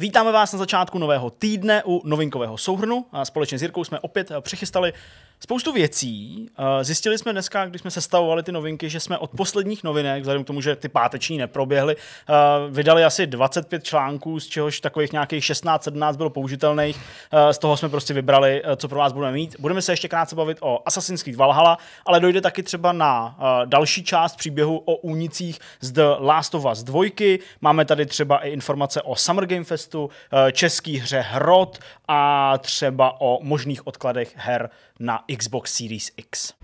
Vítáme vás na začátku nového týdne u novinkového souhrnu a společně s Jirkou jsme opět přechystali spoustu věcí. Eh, zjistili jsme dneska, když jsme sestavovali ty novinky, že jsme od posledních novinek, vzhledem k tomu, že ty páteční neproběhly, eh, vydali asi 25 článků, z čehož takových nějakých 16-17 bylo použitelných. Eh, z toho jsme prostě vybrali, co pro vás budeme mít. Budeme se ještě krátce bavit o Assassin's Creed Valhalla, ale dojde taky třeba na další část příběhu o únicích z The Last of Us 2. Máme tady třeba i informace o Summer Game Festu, český hře Hrot a třeba o možných odkladech her na Xbox Series X.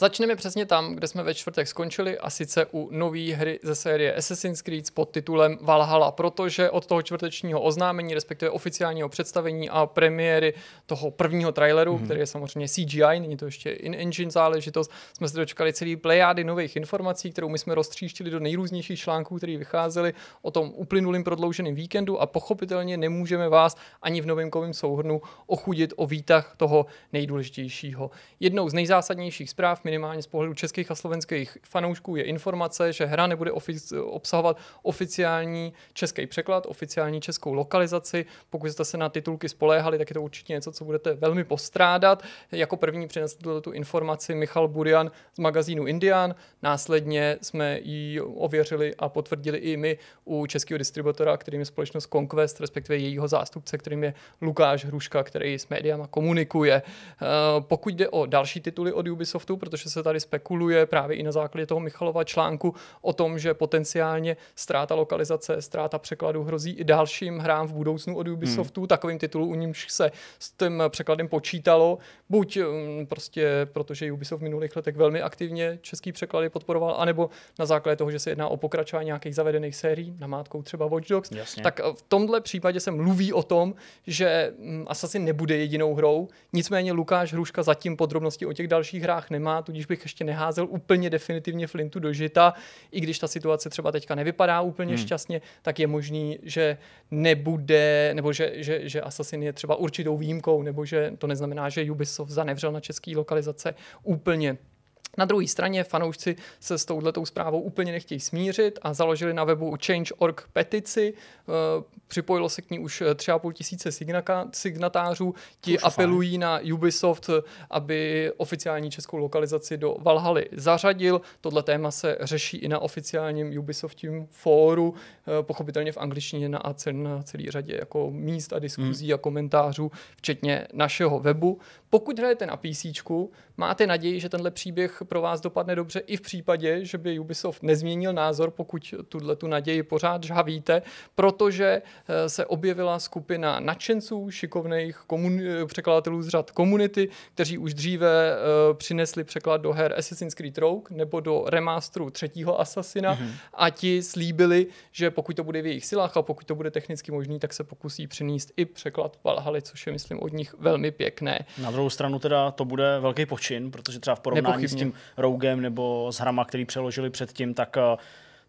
Začneme přesně tam, kde jsme ve čtvrtek skončili, a sice u nové hry ze série Assassin's Creed pod titulem Valhalla, protože od toho čtvrtečního oznámení, respektive oficiálního představení a premiéry toho prvního traileru, mm-hmm. který je samozřejmě CGI, není to ještě in-engine záležitost, jsme se dočkali celý plejády nových informací, kterou my jsme roztříštili do nejrůznějších článků, které vycházely o tom uplynulým prodlouženém víkendu a pochopitelně nemůžeme vás ani v novinkovém souhrnu ochudit o výtah toho nejdůležitějšího. Jednou z nejzásadnějších zpráv minimálně z pohledu českých a slovenských fanoušků, je informace, že hra nebude ofic- obsahovat oficiální český překlad, oficiální českou lokalizaci. Pokud jste se na titulky spoléhali, tak je to určitě něco, co budete velmi postrádat. Jako první přinesl tu informaci Michal Burian z magazínu Indian. Následně jsme ji ověřili a potvrdili i my u českého distributora, kterým je společnost Conquest, respektive jejího zástupce, kterým je Lukáš Hruška, který s médiama komunikuje. Eh, pokud jde o další tituly od Ubisoftu, protože protože se tady spekuluje právě i na základě toho Michalova článku o tom, že potenciálně ztráta lokalizace, ztráta překladu hrozí i dalším hrám v budoucnu od Ubisoftu, hmm. takovým titulům, u nímž se s tím překladem počítalo, buď mm, prostě protože Ubisoft v minulých letech velmi aktivně český překlady podporoval, anebo na základě toho, že se jedná o pokračování nějakých zavedených sérií, namátkou třeba Watch Dogs, Jasně. tak eh, v tomhle případě se mluví o tom, že mm, Assassin nebude jedinou hrou, nicméně Lukáš Hruška zatím podrobnosti o těch dalších hrách nemá, tudíž bych ještě neházel úplně definitivně Flintu do žita, i když ta situace třeba teďka nevypadá úplně hmm. šťastně, tak je možný, že nebude, nebo že, že, že Assassin je třeba určitou výjimkou, nebo že to neznamená, že Ubisoft zanevřel na české lokalizace úplně. Na druhé straně fanoušci se s touhletou zprávou úplně nechtějí smířit a založili na webu Change.org petici. Eh, připojilo se k ní už 3,5 půl tisíce signatářů. Ti už apelují fajn. na Ubisoft, aby oficiální českou lokalizaci do Valhaly zařadil. Tohle téma se řeší i na oficiálním Ubisoftím fóru, eh, pochopitelně v angličtině na, na celý řadě jako míst a diskuzí hmm. a komentářů, včetně našeho webu. Pokud hrajete na PC, máte naději, že tenhle příběh pro vás dopadne dobře i v případě, že by Ubisoft nezměnil názor, pokud tuhle tu naději pořád žhavíte, protože eh, se objevila skupina nadšenců, šikovných komun- eh, překladatelů z řad komunity, kteří už dříve uh, přinesli překlad do her Assassin's Creed Rogue nebo do remástru třetího Assassina mm-hmm. a ti slíbili, že pokud to bude v jejich silách a pokud to bude technicky možný, tak se pokusí přinést i překlad Valhaly, což je, myslím, od nich velmi pěkné. Na druhou druhou stranu teda to bude velký počin, protože třeba v porovnání Nepochybně. s tím Rougem nebo s hrama, který přeložili předtím, tak eh,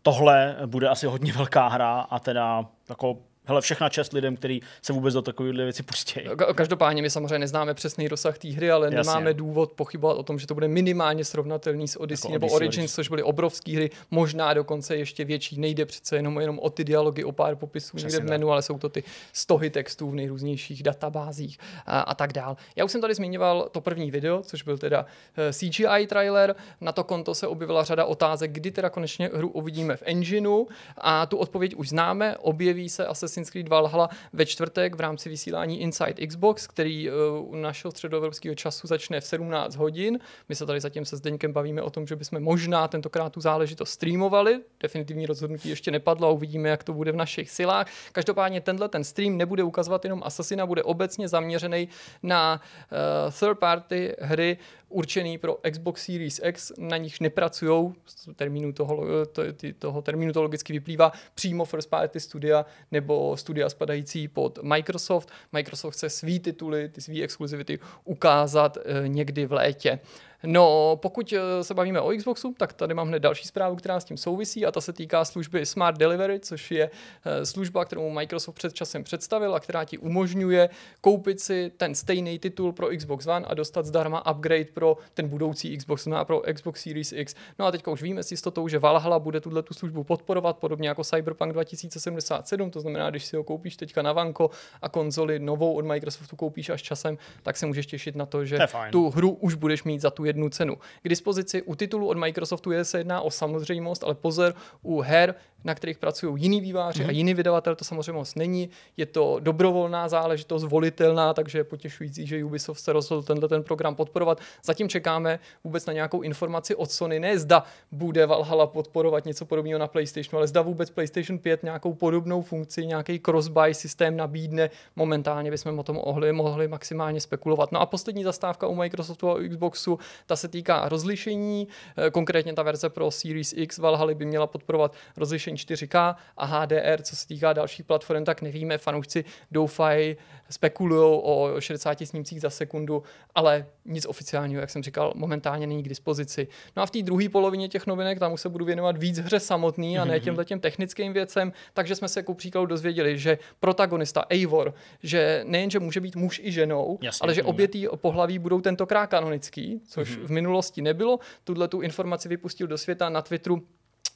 tohle bude asi hodně velká hra a teda jako hele, všechna čest lidem, kteří se vůbec do takovéhle věci pustí. Každopádně my samozřejmě neznáme přesný rozsah té hry, ale Jasně. nemáme důvod pochybovat o tom, že to bude minimálně srovnatelný s Odyssey jako nebo Odyssey, Origins, Odyssey. což byly obrovské hry, možná dokonce ještě větší. Nejde přece jenom, jenom o ty dialogy, o pár popisů Přesně někde v menu, ale jsou to ty stohy textů v nejrůznějších databázích a, a tak dál. Já už jsem tady zmiňoval to první video, což byl teda eh, CGI trailer. Na to konto se objevila řada otázek, kdy teda konečně hru uvidíme v engineu a tu odpověď už známe. Objeví se asi Assassin's Creed Valhalla ve čtvrtek v rámci vysílání Inside Xbox, který eh, u našeho středoevropského času začne v 17 hodin. My se tady zatím se Zdeňkem bavíme o tom, že bychom možná tentokrát tu záležitost streamovali. Definitivní rozhodnutí ještě nepadlo a uvidíme, jak to bude v našich silách. Každopádně tenhle ten stream nebude ukazovat jenom Assassina, bude obecně zaměřený na uh, third party hry určený pro Xbox Series X, na nich nepracují, z termínu toho, eh, to, toho termínu to logicky vyplývá, přímo first party studia nebo studia spadající pod Microsoft. Microsoft chce svý tituly, ty svý exkluzivity ukázat eh, někdy v létě. No, pokud eh, se bavíme o Xboxu, tak tady mám hned další zprávu, která s tím souvisí a ta se týká služby Smart Delivery, což je eh, služba, kterou Microsoft před časem představil a která ti umožňuje koupit si ten stejný titul pro Xbox One a dostat zdarma upgrade pro ten budoucí Xbox, no a pro Xbox Series X. No a teďka už víme s jistotou, že Valhalla bude tuhle tu službu podporovat, podobně jako Cyberpunk 2077, to znamená, když si ho koupíš teďka na Vanko a konzoli novou od Microsoftu koupíš až časem, tak se můžeš těšit na to, že tu hru už budeš mít za tu jednu cenu. K dispozici u titulu od Microsoftu je se jedná o samozřejmost, ale pozor, u her na kterých pracují jiní výváři mm-hmm. a mhm. jiný vydavatel to samozřejmě moc není. Je to dobrovolná záležitost, volitelná, takže je potěšující, že Ubisoft se rozhodl tenhle ten program podporovat. Zatím čekáme vůbec na nějakou informaci od Sony, ne zda bude Valhalla podporovat něco podobného na PlayStation, ale zda vůbec PlayStation 5 nějakou podobnou funkci, nějaký cross-buy systém nabídne. Momentálně bychom o tom ohli, mohli maximálně spekulovat. No a poslední zastávka u Microsoftu a Xboxu, ta se týká rozlišení, eh, konkrétně ta verze pro Series X Valhalla by měla podporovat rozlišení 4K a HDR, co se týká dalších platform, tak nevíme. Fanoušci doufají, spekulují o 60 snímcích za sekundu, ale nic oficiálního, jak jsem říkal, momentálně není k dispozici. No a v té druhé polovině těch novinek tam už se budu věnovat víc hře samotný a ne mhm. těmhle těm technickým věcem, takže jsme se jako příkladu dozvěděli, že protagonista Eivor, že nejenže může být muž i ženou, Jasně, ale že obě ty pohlaví budou tentokrát kanonický, což mm-hmm. v minulosti nebylo. Tuhle tu informaci vypustil do světa na Twitteru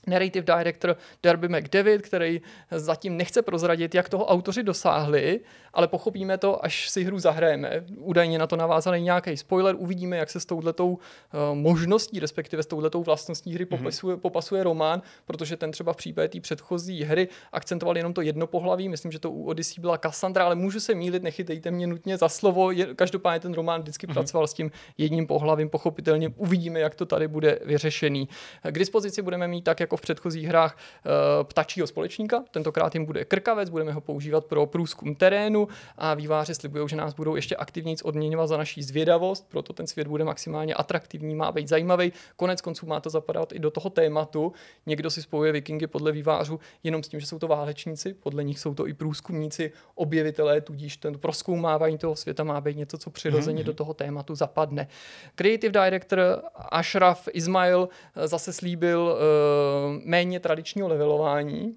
narrative director Derby McDavid, který zatím nechce prozradit, jak toho autoři dosáhli, ale pochopíme to, až si hru zahrajeme. Údajně na to navázaný nějaký spoiler, uvidíme, jak se s touhletou eh, možností, respektive s touhletou vlastností hry mhm. popasuje, mm-hmm. popasuje román, protože ten třeba v případě té předchozí hry akcentoval jenom to jedno pohlaví, myslím, že to u Odyssey byla Cassandra, ale můžu se mílit, nechytejte mě nutně za slovo, každopádně ten román vždycky mm-hmm. pracoval s tím jedním pohlavím, pochopitelně uvidíme, jak to tady bude vyřešený. K dispozici budeme mít tak, jak jako v předchozích hrách eh, ptačího společníka. Tentokrát jim bude krkavec, budeme ho používat pro průzkum terénu a výváři slibují, že nás budou ještě aktivněji odměňovat za naší zvědavost, proto ten svět bude maximálně atraktivní, má být zajímavý. Konec konců má to zapadat i do toho tématu. Někdo si spojuje vikingy podle vývářů jenom s tím, že jsou to válečníci, podle nich jsou to i průzkumníci, objevitelé, tudíž ten proskoumávání toho světa má být něco, co přirozeně mm-hmm. do toho tématu zapadne. Creative director Ashraf Ismail eh, zase slíbil eh, méně tradičního levelování,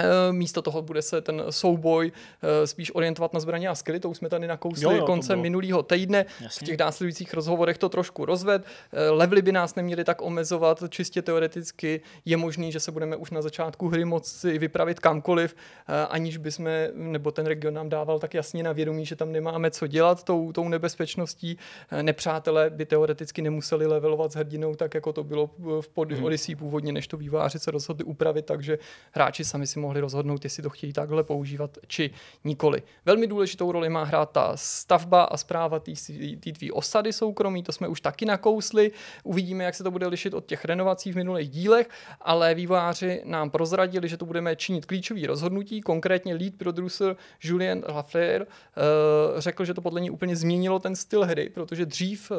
Eh, místo toho bude se ten souboj eh, spíš orientovat na zbraně a skily, to už jsme tady nakousli jo, jo, konce minulého týdne. Jasně. V těch následujících rozhovorech to trošku rozved. Eh, levly by nás neměly tak omezovat, čistě teoreticky je možný, že se budeme už na začátku hry moci vypravit kamkoliv, aniž by jsme, nebo ten region nám dával tak jasně na vědomí, že tam nemáme co dělat tou, tou nebezpečností. Nepřátelé by teoreticky nemuseli levelovat s hrdinou, tak jako to bylo v pod hmm. Odyssey původně, než to výváři se rozhodli upravit, takže hráči sami si mohli mohli rozhodnout, jestli to chtějí takhle používat, či nikoli. Velmi důležitou roli má hrát ta stavba a zpráva té tvý osady soukromí, to jsme už taky nakousli. Uvidíme, jak se to bude lišit od těch renovací v minulých dílech, ale vývojáři nám prozradili, že to budeme činit klíčový rozhodnutí, konkrétně lead producer Julien Lafleur uh, řekl, že to podle něj úplně změnilo ten styl hry, protože dřív uh,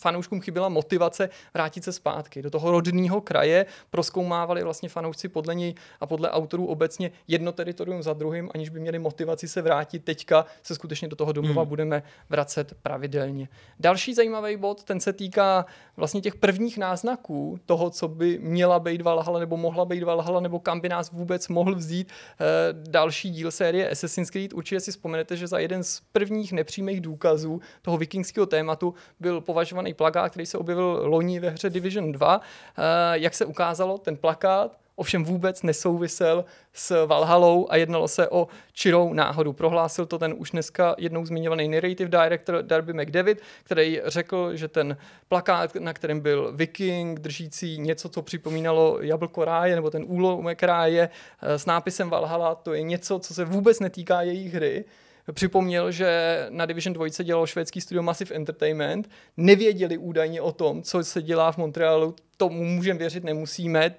fanouškům chyběla motivace vrátit se zpátky do toho rodného kraje, proskoumávali vlastně fanoušci podle něj a podle podle autorů obecně jedno teritorium za druhým, aniž by měli motivaci se vrátit. Teďka se skutečně do toho domova hmm. budeme vracet pravidelně. Další zajímavý bod, ten se týká vlastně těch prvních náznaků toho, co by měla být Valhalla nebo mohla být Valhalla nebo kam by nás vůbec mohl vzít e, další díl série Assassin's Creed. Určitě si vzpomenete, že za jeden z prvních nepřímých důkazů toho vikingského tématu byl považovaný plakát, který se objevil loni ve hře Division 2. E, eh, jak se ukázalo, ten plakát ovšem vůbec nesouvisel s Valhalou a jednalo se o čirou náhodu. Prohlásil to ten už dneska jednou zmiňovaný narrative director Darby McDavid, který řekl, že ten plakát, na kterém byl viking držící něco, co připomínalo jablko ráje nebo ten úlomek ráje eh, s nápisem Valhala, to je něco, co se vůbec netýká její hry připomněl, že na Division 2 dělalo švédský studio Massive Entertainment, nevěděli údajně o tom, co se dělá v Montrealu, tomu můžeme věřit, nemusíme,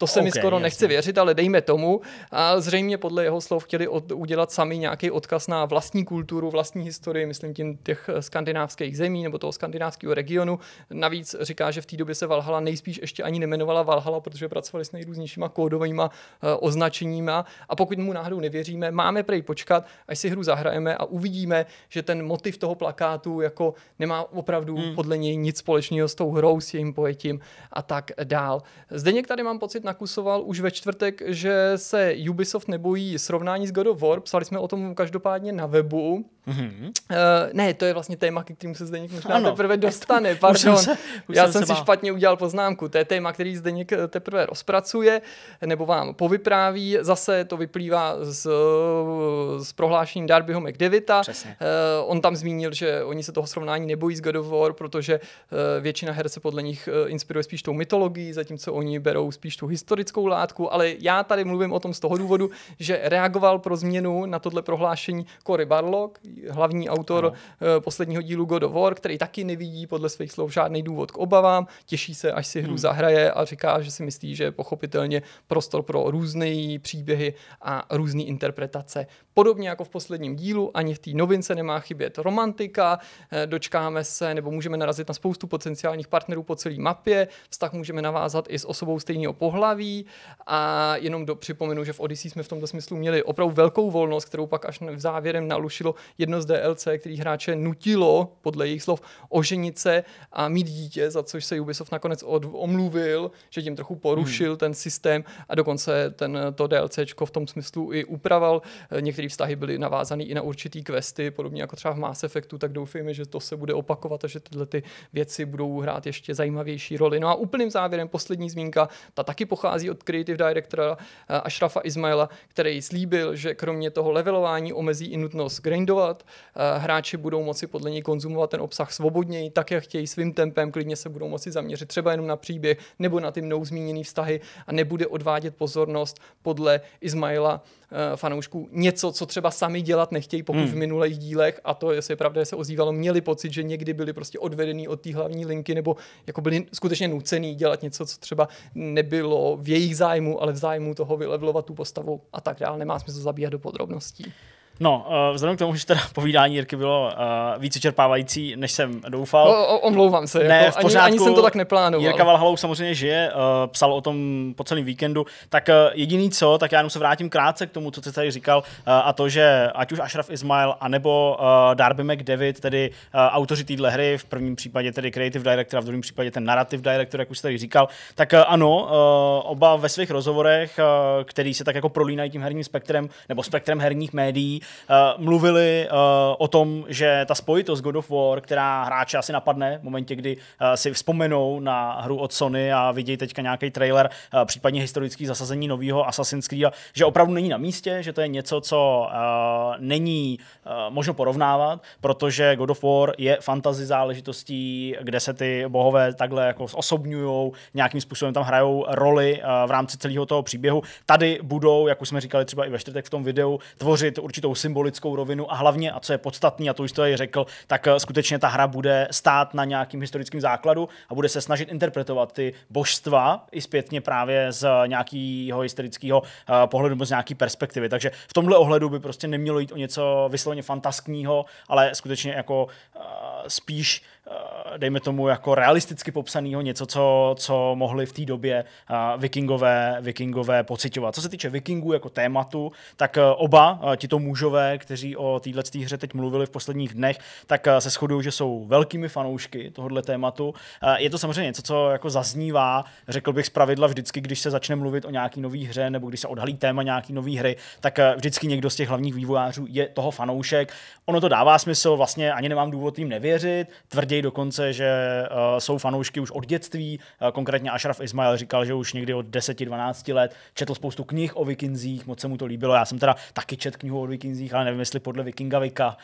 to se okay, mi skoro jasný. nechce věřit, ale dejme tomu. A zřejmě podle jeho slov chtěli od, udělat sami nějaký odkaz na vlastní kulturu, vlastní historii, myslím tím těch eh, skandinávských zemí nebo toho skandinávského regionu. Navíc říká, že v té době se Valhala nejspíš ještě ani nemenovala Valhala, protože pracovali s nejrůznějšíma kódovými eh, označeníma. A pokud mu náhodou nevěříme, máme prej počkat, až si hru zahrajeme a uvidíme, že ten motiv toho plakátu jako nemá opravdu hmm. podle něj nic společného s tou hrou, s jejím pojetím a tak dál. Zde někdy tady mám pocit nakusoval už ve čtvrtek, že se Ubisoft nebojí srovnání s God of War. Psali jsme o tom každopádně na webu. Mm-hmm. Uh, ne, to je vlastně téma, ke kterému se Zdeněk možná ano. teprve dostane. Pardon, už jsem se, už já jsem, si špatně udělal poznámku. To je téma, který Zdeněk eh, teprve rozpracuje nebo vám povypráví. Zase to vyplývá z, z eh, prohlášení Darbyho McDevita. Uh, on tam zmínil, že oni se toho srovnání nebojí s God of War, protože uh, většina her se podle nich inspiruje spíš tou mytologií, zatímco oni berou spíš tu historii historickou látku, ale já tady mluvím o tom z toho důvodu, že reagoval pro změnu na tohle prohlášení Cory Barlock, hlavní autor ano. Eh, posledního dílu God of War, který taky nevidí podle svých slov žádný důvod k obavám, těší se, až si hru hmm. zahraje a říká, že si myslí, že je pochopitelně prostor pro různé příběhy a různé interpretace. Podobně jako v posledním dílu, ani v té novince nemá chybět romantika, eh, dočkáme se nebo můžeme narazit na spoustu potenciálních partnerů po celé mapě, vztah můžeme navázat i s osobou stejného pohlaví, nebaví a jenom do, připomenu, že v Odyssey jsme v tomto smyslu měli opravdu velkou volnost, kterou pak až v závěrem nalušilo jedno z DLC, který hráče nutilo, podle jejich slov, oženit se a mít dítě, za což se Ubisoft nakonec od, omluvil, že tím trochu porušil hmm. ten systém a dokonce ten, to DLCčko v tom smyslu i upraval. Eh, některé vztahy byly navázané i na určitý questy, podobně jako třeba v Mass Effectu, tak doufejme, že to se bude opakovat a že tyhle ty věci budou hrát ještě zajímavější roli. No a úplným závěrem poslední zmínka, ta taky pochází od creative directora eh, Ashrafa Ismaila, který slíbil, že kromě toho levelování omezí i nutnost grindovat. Eh, hráči budou moci podle něj konzumovat ten obsah svobodněji, tak jak chtějí, svým tempem, klidně se budou moci zaměřit třeba jenom na příběh nebo na ty mnou zmíněné vztahy a nebude odvádět pozornost podle Ismaila eh, fanoušků něco, co třeba sami dělat nechtějí, pokud hmm. v minulých dílech, a to, jestli je pravda, se ozývalo, měli pocit, že někdy byli prostě odvedený od té hlavní linky nebo jako byli skutečně nucený dělat něco, co třeba nebylo v jejich zájmu, ale v zájmu toho vylevlovat tu postavu a tak dále. Nemá smysl zabíhat do podrobností. No, uh, vzhledem k tomu, že teda povídání Jirky bylo uh, eh, více čerpávající, než jsem doufal. O, o, omlouvám se, ne, jako, v pořádku, ani, ani jsem to tak neplánoval. Jirka Valhalou samozřejmě žije, uh, psal o tom po celém víkendu, tak uh, jediný co, tak já jenom se vrátím krátce k tomu, co jsi tady říkal, uh, a to, že ať už Ashraf Ismail, anebo uh, Darby McDavid, tedy uh, autoři téhle hry, v prvním případě tedy creative director a v druhém případě ten narrative director, jak už jsi tady říkal, tak uh, ano, uh, oba ve svých rozhovorech, uh, který se tak jako prolínají tím herním spektrem, nebo spektrem herních médií, uh, mluvili uh, o tom, že ta spojitost God of War, která hráče asi napadne v momentě, kdy uh, si vzpomenou na hru od Sony a vidějí teďka nějaký trailer, uh, případně historický zasazení nového Assassin's Creed, že opravdu není na místě, že to je něco, co uh, není uh, možno porovnávat, protože God of War je fantasy záležitostí, kde se ty bohové takhle jako osobňují, nějakým způsobem tam hrajou roli uh, v rámci celého toho příběhu. Tady budou, jak už jsme říkali třeba i ve čtvrtek v tom videu, tvořit určitou symbolickou rovinu a hlavně, a co je podstatný, a to už to i řekl, tak eh, skutečně ta hra bude stát na nějakým historickým základu a bude se snažit interpretovat ty božstva i zpětně právě z eh, nějakého historického eh, pohledu nebo z nějaké perspektivy. Takže v tomhle ohledu by prostě nemělo jít o něco vysloveně fantaskního, ale skutečně jako spíš Eh, dejme tomu, jako realisticky popsaného něco, co, co mohli v té době eh, vikingové, vikingové pocitovat. Co se týče vikingů jako tématu, tak eh, oba tito mužové, kteří o téhle hře teď mluvili v posledních dnech, tak se shodují, že jsou velkými fanoušky tohohle tématu. Je to samozřejmě něco, co jako zaznívá, řekl bych zpravidla vždycky, když se začne mluvit o nějaký nový hře nebo když se odhalí téma nějaký nový hry, tak vždycky někdo z těch hlavních vývojářů je toho fanoušek. Ono to dává smysl, vlastně ani nemám důvod jim nevěřit, tvrdě Říkají dokonce, že eh, jsou fanoušky už od dětství, eh, konkrétně Ashraf Ismail říkal, že už někdy od 10-12 let četl spoustu knih o vikinzích, moc se mu to líbilo. Já jsem teda taky čet knihu o vikinzích, ale nevím, jestli podle Vikinga Vika,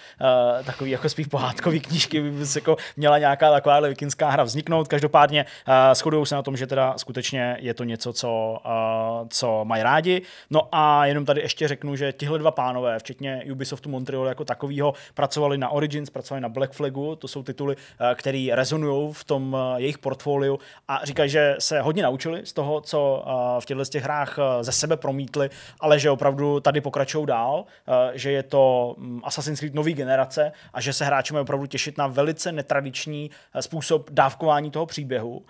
eh, takový jako spíš pohádkový knížky, by jako měla nějaká taková vikinská hra vzniknout. Každopádně shodují se na tom, že teda skutečně je to něco, co, co mají rádi. No a jenom tady ještě řeknu, že tihle dva pánové, včetně Ubisoftu Montreal jako takovýho pracovali na Origins, pracovali na Black Flagu, to jsou tituly, Eh, který rezonují v tom eh, jejich portfoliu a říkají, že se hodně naučili z toho, co eh, v těchto těch hrách ze sebe promítli, ale že opravdu tady pokračují dál, že je to mm, Assassin's Creed nový generace a že se hráči mají opravdu těšit na velice netradiční způsob dávkování toho příběhu,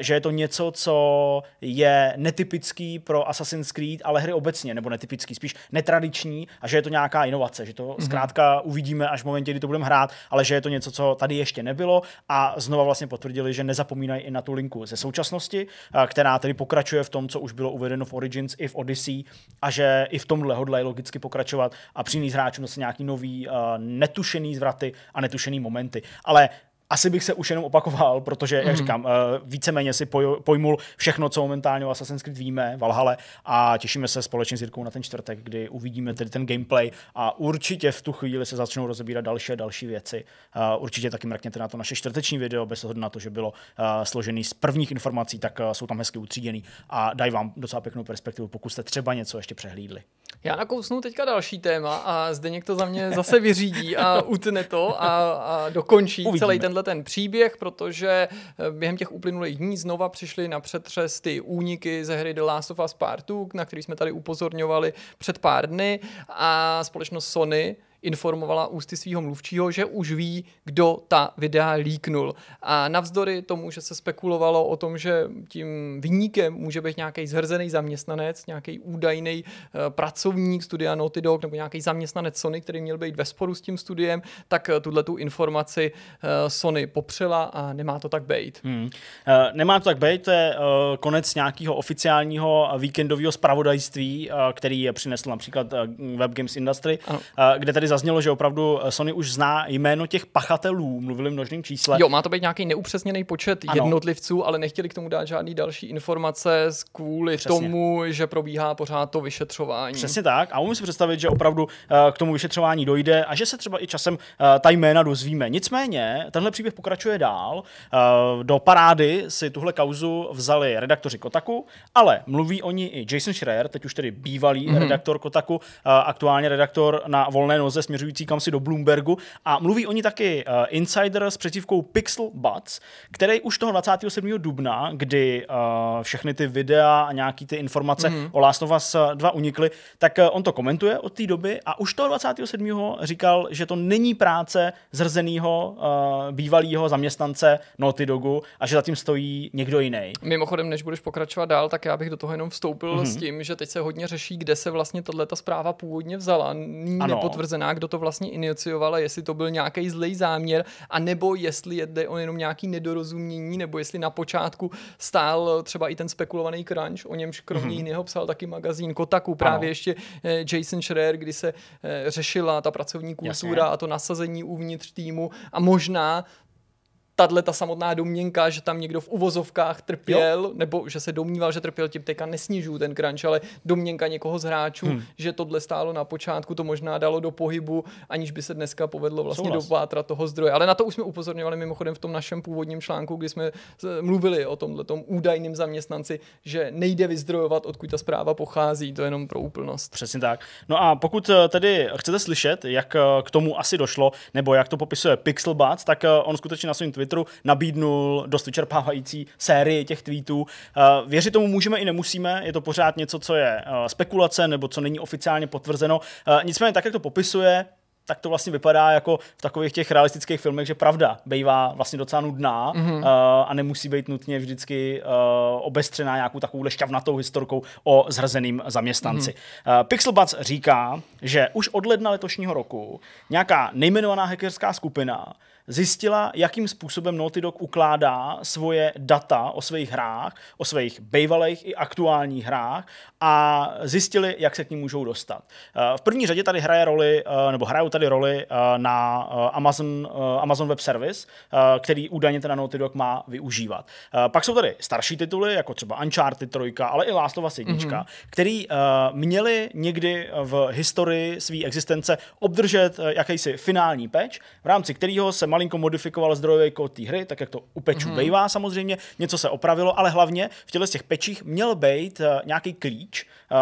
že je to něco, co je netypický pro Assassin's Creed, ale hry obecně, nebo netypický, spíš netradiční a že je to nějaká inovace, že to mhm. zkrátka uvidíme až v momentě, kdy to budeme hrát, ale že je to něco, co tady ještě nebylo podařilo a znova vlastně potvrdili, že nezapomínají i na tu linku ze současnosti, která tedy pokračuje v tom, co už bylo uvedeno v Origins i v Odyssey a že i v tomhle je logicky pokračovat a přinést hráčům zase nějaký nový netušený zvraty a netušený momenty. Ale asi bych se už jenom opakoval, protože, mm-hmm. jak mhm. říkám, eh, víceméně si pojmul všechno, co momentálně o Assassin's Creed víme, Valhale, a těšíme se společně s Jirkou na ten čtvrtek, kdy uvidíme tedy ten gameplay a určitě v tu chvíli se začnou rozebírat další a další věci. Eh, určitě taky mrkněte na to naše čtvrteční video, bez ohledu na to, že bylo eh, složený z prvních informací, tak jsou tam hezky utříděný a dají vám docela pěknou perspektivu, pokud jste třeba něco ještě přehlídli. Já nakousnu teďka další téma a zde někdo za mě zase vyřídí a utne to a, a dokončí Uvidíme. celý tenhle ten příběh, protože eh, během těch uplynulých dní znova přišly na přetřes ty úniky ze hry The Last of Us Part 2, na který jsme tady upozorňovali před pár dny a společnost Sony informovala ústy svého mluvčího, že už ví, kdo ta videa líknul. A navzdory tomu, že se spekulovalo o tom, že tím vyníkem může být nějaký zhrzený zaměstnanec, nějaký údajný eh, pracovník studia Naughty Dog nebo nějaký zaměstnanec Sony, který měl být ve sporu s tím studiem, tak eh, tuhle tu informaci eh, Sony popřela a nemá to tak být. Hmm. Nemá to tak být, to je konec nějakého oficiálního víkendového spravodajství, který přinesl například Web Games Industry, ano. kde tady zaznělo, že opravdu eh, Sony už zná jméno těch pachatelů, mluvili v množném čísle. Jo, má to být nějaký neupřesněný počet ano. jednotlivců, ale nechtěli k tomu dát žádný další informace kvůli Přesně. tomu, že probíhá pořád to vyšetřování. Přesně tak. A umím si představit, že opravdu eh, k tomu vyšetřování dojde a že se třeba i časem eh, ta jména dozvíme. Nicméně, tenhle příběh pokračuje dál. Do parády si tuhle kauzu vzali redaktoři Kotaku, ale mluví o ní i Jason Schreier, teď už tedy bývalý mm-hmm. redaktor Kotaku, aktuálně redaktor na volné noze směřující kamsi si do Bloombergu a mluví oni taky uh, Insider s přetivkou Pixel Buds, který už toho 27. dubna, kdy uh, všechny ty videa a nějaký ty informace mm-hmm. o Last of Us 2 eh, unikly, tak uh, on to komentuje od té doby a už toho 27. říkal, že to není práce zrzeného uh, bývalého zaměstnance Naughty Dogu a že zatím stojí někdo jiný. Mimochodem, než budeš pokračovat dál, tak já bych do toho jenom vstoupil mm-hmm. s mhm. tím, že teď se hodně řeší, kde se vlastně tato zpráva původně vzala, Není nepotvrzená, kdo to vlastně inicioval a jestli to byl nějaký zlej záměr, a nebo jestli jde o jenom nějaký nedorozumění, nebo jestli na počátku stál třeba i ten spekulovaný crunch, o němž kromě mm-hmm. jiného psal taky magazín Kotaku, právě ano. ještě eh, Jason Schreier, kdy se eh, řešila ta pracovní kultura Jasně. a to nasazení uvnitř týmu a možná tahle ta samotná domněnka, že tam někdo v uvozovkách trpěl, jo. nebo že se domníval, že trpěl, tím teďka nesnižuju ten crunch, ale domněnka někoho z hráčů, hmm. že tohle stálo na počátku, to možná dalo do pohybu, aniž by se dneska povedlo vlastně do pátra toho zdroje. Ale na to už jsme upozorňovali mimochodem v tom našem původním článku, kdy jsme eh, mluvili o tomhle tom údajným zaměstnanci, že nejde vyzdrojovat, odkud ta zpráva pochází, to je jenom pro úplnost. Přesně tak. No a pokud eh, tedy chcete slyšet, jak eh, k tomu asi došlo, nebo jak to popisuje Pixelbat, tak on skutečně na svém Twitteru nabídnul dost vyčerpávající sérii těch tweetů. Eh, věřit tomu můžeme i nemusíme, je to pořád něco, co je eh, spekulace nebo co není oficiálně potvrzeno. Eh, nicméně tak, jak to popisuje, tak to vlastně vypadá jako v takových těch realistických filmech, že pravda bývá vlastně docela nudná mm-hmm. uh, a nemusí být nutně vždycky uh, obestřená nějakou takovou šťavnatou historkou o zhrzeným zaměstnanci. Mm-hmm. Uh, Pixelbats říká, že už od ledna letošního roku nějaká nejmenovaná hackerská skupina zjistila, jakým způsobem Naughty Dog ukládá svoje data o svých hrách, o svých bývalých i aktuálních hrách a zjistili, jak se k ním můžou dostat. Eh, v první řadě tady hraje roli, eh, nebo hrajou tady roli eh, na Amazon, Amazon Web Service, který údajně ten Naughty Dog má využívat. Pak jsou tady starší tituly, jako třeba Uncharted 3, ale i Last of Us 1, mm-hmm. který měli někdy v historii své existence obdržet jakýsi finální patch, v rámci kterého se malinko modifikoval zdrojový kód té hry, tak jak to u pečů mm-hmm. bývá samozřejmě, něco se opravilo, ale hlavně v těle z těch pečích měl být eh, nějaký klíč eh,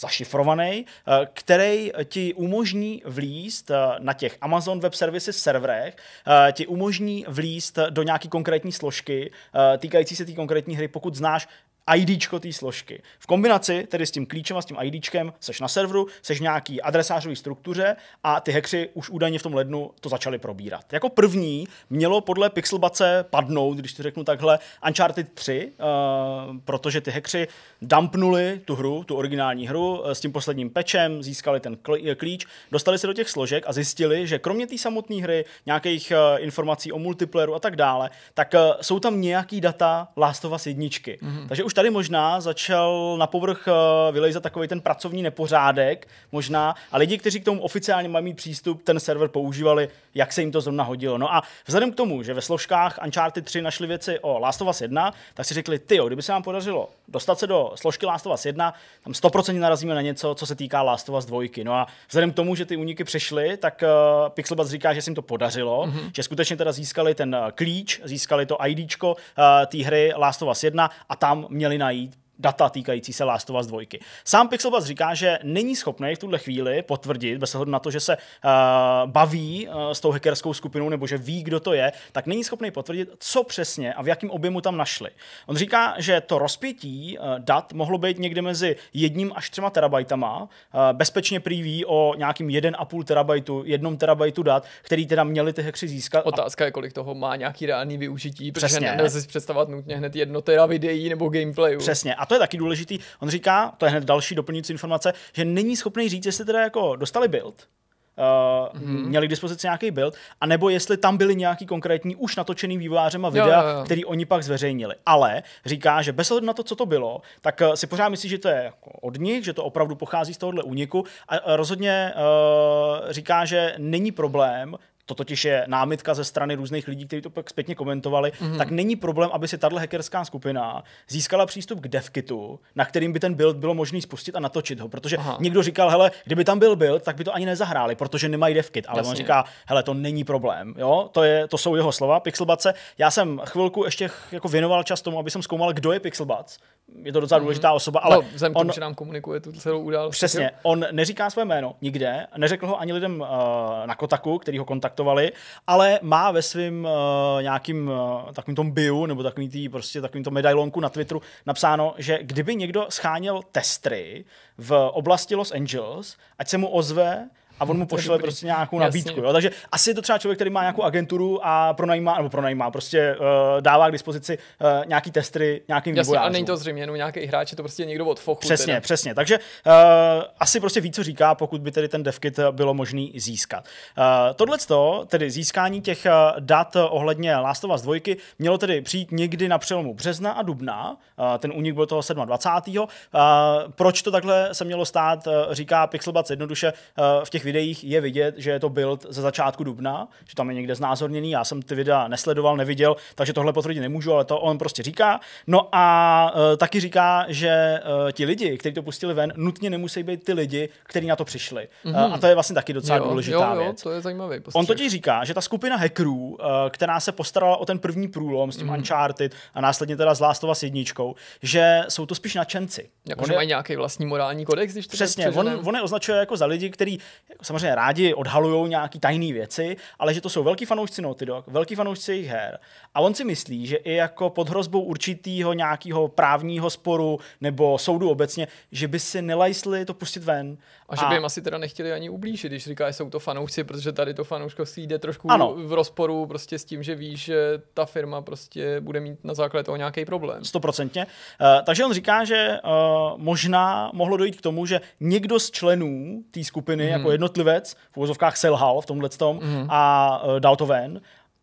zašifrovaný, eh, který ti umožní vlíst na těch Amazon Web Services serverech, ti umožní vlíst do nějaký konkrétní složky týkající se té tý konkrétní hry, pokud znáš IDčko té složky. V kombinaci tedy s tím klíčem a s tím IDčkem seš na serveru, seš nějaký adresářové struktuře a ty hekři už údajně v tom lednu to začali probírat. Jako první mělo podle Pixelbace padnout, když to řeknu takhle, Uncharted 3, uh, eh, protože ty hekři dumpnuli tu hru, tu originální hru eh, s tím posledním pečem, získali ten eh, klíč, dostali se do těch složek a zjistili, že kromě té samotné hry, nějakých uh, informací o multiplayeru a tak dále, tak uh, jsou tam nějaký data Last of Us jedničky. Mm-hmm. Takže už tady možná začal na povrch eh, vylejzat takový ten pracovní nepořádek, možná, a lidi, kteří k tomu oficiálně mají přístup, ten server používali, jak se jim to zrovna hodilo. No a vzhledem k tomu, že ve složkách Uncharted 3 našli věci o Last of Us 1, tak si řekli, ty, kdyby se nám podařilo dostat se do složky Last of Us 1, tam 100% narazíme na něco, co se týká Last of Us 2. No a vzhledem k tomu, že ty úniky přešly, tak uh, říká, že se jim to podařilo, mm-hmm. že skutečně teda získali ten eh, klíč, získali to ID uh, té hry Last of Us 1 a tam měli měli najít data týkající se Last of Us 2. Sám Pixelbus říká, že není schopný v tuhle chvíli potvrdit, bez ohledu na to, že se uh, baví uh, s tou hackerskou skupinou nebo že ví, kdo to je, tak není schopný potvrdit, co přesně a v jakém objemu tam našli. On říká, že to rozpětí uh, dat mohlo být někde mezi jedním až třema terabajtama, uh, bezpečně prýví o nějakým 1,5 terabajtu, jednom terabajtu dat, který teda měli ty hackři získat. Otázka je, kolik toho má nějaký reálný využití, Přesně. protože nelze si představovat nutně hned jedno tera videí nebo gameplayu. Přesně. A to je taky důležitý, on říká, to je hned další doplňující informace, že není schopný říct, jestli teda jako dostali build, Uh, mm-hmm. měli k dispozici nějaký build, anebo jestli tam byly nějaký konkrétní už natočený vývojářem a videa, jo, jo, jo. který oni pak zveřejnili. Ale říká, že bez ohledu na to, co to bylo, tak eh, si pořád myslí, že to je jako od nich, že to opravdu pochází z tohohle úniku a eh, rozhodně uh, říká, že není problém to totiž je námitka ze strany různých lidí, kteří to pak zpětně komentovali, mm-hmm. tak není problém, aby si tahle hackerská skupina získala přístup k devkitu, na kterým by ten build bylo možné spustit a natočit ho, protože Aha. někdo říkal, hele, kdyby tam byl build, tak by to ani nezahráli, protože nemají devkit, ale Jasně. on říká, hele, to není problém, jo, to, je, to jsou jeho slova, Pixelbace. Já jsem chvilku ještě jako věnoval čas tomu, aby jsem zkoumal, kdo je Pixelbac. Je to docela mm-hmm. důležitá osoba, no, ale no, on, tomu, že nám komunikuje tu celou událost. Přesně, on neříká své jméno nikde, neřekl ho ani lidem uh, na Kotaku, který ho kontakt kontaktovali, ale má ve svém uh, eh, nějakým uh, takovým tom bio nebo takovým, tý, prostě takovým tom medailonku na Twitteru napsáno, že kdyby někdo scháněl testry v oblasti Los Angeles, ať se mu ozve a on mu pošle prostě nějakou nabídku. Jo? Takže asi je to třeba člověk, který má nějakou agenturu a pronajímá, nebo pronajímá, prostě uh, dává k dispozici uh, nějaký testry nějakým Jasně, a není to zřejmě jenom nějaký hráč, je to prostě někdo od Fochu. Přesně, teda. přesně. Takže uh, asi prostě ví, co říká, pokud by tedy ten devkit bylo možný získat. Uh, Tohle tedy získání těch dat ohledně Last of Us 2 mělo tedy přijít někdy na přelomu března a dubna, uh, ten únik byl toho 27. Uh, proč to takhle se mělo stát, uh, říká Pixelbac jednoduše uh, v těch videích je vidět, že je to build ze začátku dubna, že tam je někde znázorněný, já jsem ty videa nesledoval, neviděl, takže tohle potvrdit nemůžu, ale to on prostě říká. No a uh, taky říká, že uh, ti lidi, kteří to pustili ven, nutně nemusí být ty lidi, kteří na to přišli. Mm-hmm. Uh, a to je vlastně taky docela jo, důležitá jo, jo, věc. To je zajímavý postřeh. On totiž říká, že ta skupina hackerů, uh, která se postarala o ten první průlom s tím mm-hmm. Uncharted a následně teda z Lástova s jedničkou, že jsou to spíš nadšenci. Jako, on že je... mají nějaký vlastní morální kodex, když to Přesně, on, on je označuje jako za lidi, kteří jako samozřejmě rádi odhalují nějaké tajné věci, ale že to jsou velký fanoušci Naughty Dog, velký fanoušci jejich her. A on si myslí, že i jako pod hrozbou určitého nějakého právního sporu nebo soudu obecně, že by si nelajsli to pustit ven a že by jim asi teda nechtěli ani ublížit, když říká, že jsou to fanoušci, protože tady to fanouškovství jde trošku ano. v rozporu prostě s tím, že víš, že ta firma prostě bude mít na základě toho nějaký problém. Stoprocentně. Uh, takže on říká, že uh, možná mohlo dojít k tomu, že někdo z členů té skupiny mm. jako jednotlivec v úvozovkách selhal v tomhle tom mm. a uh, dal to ven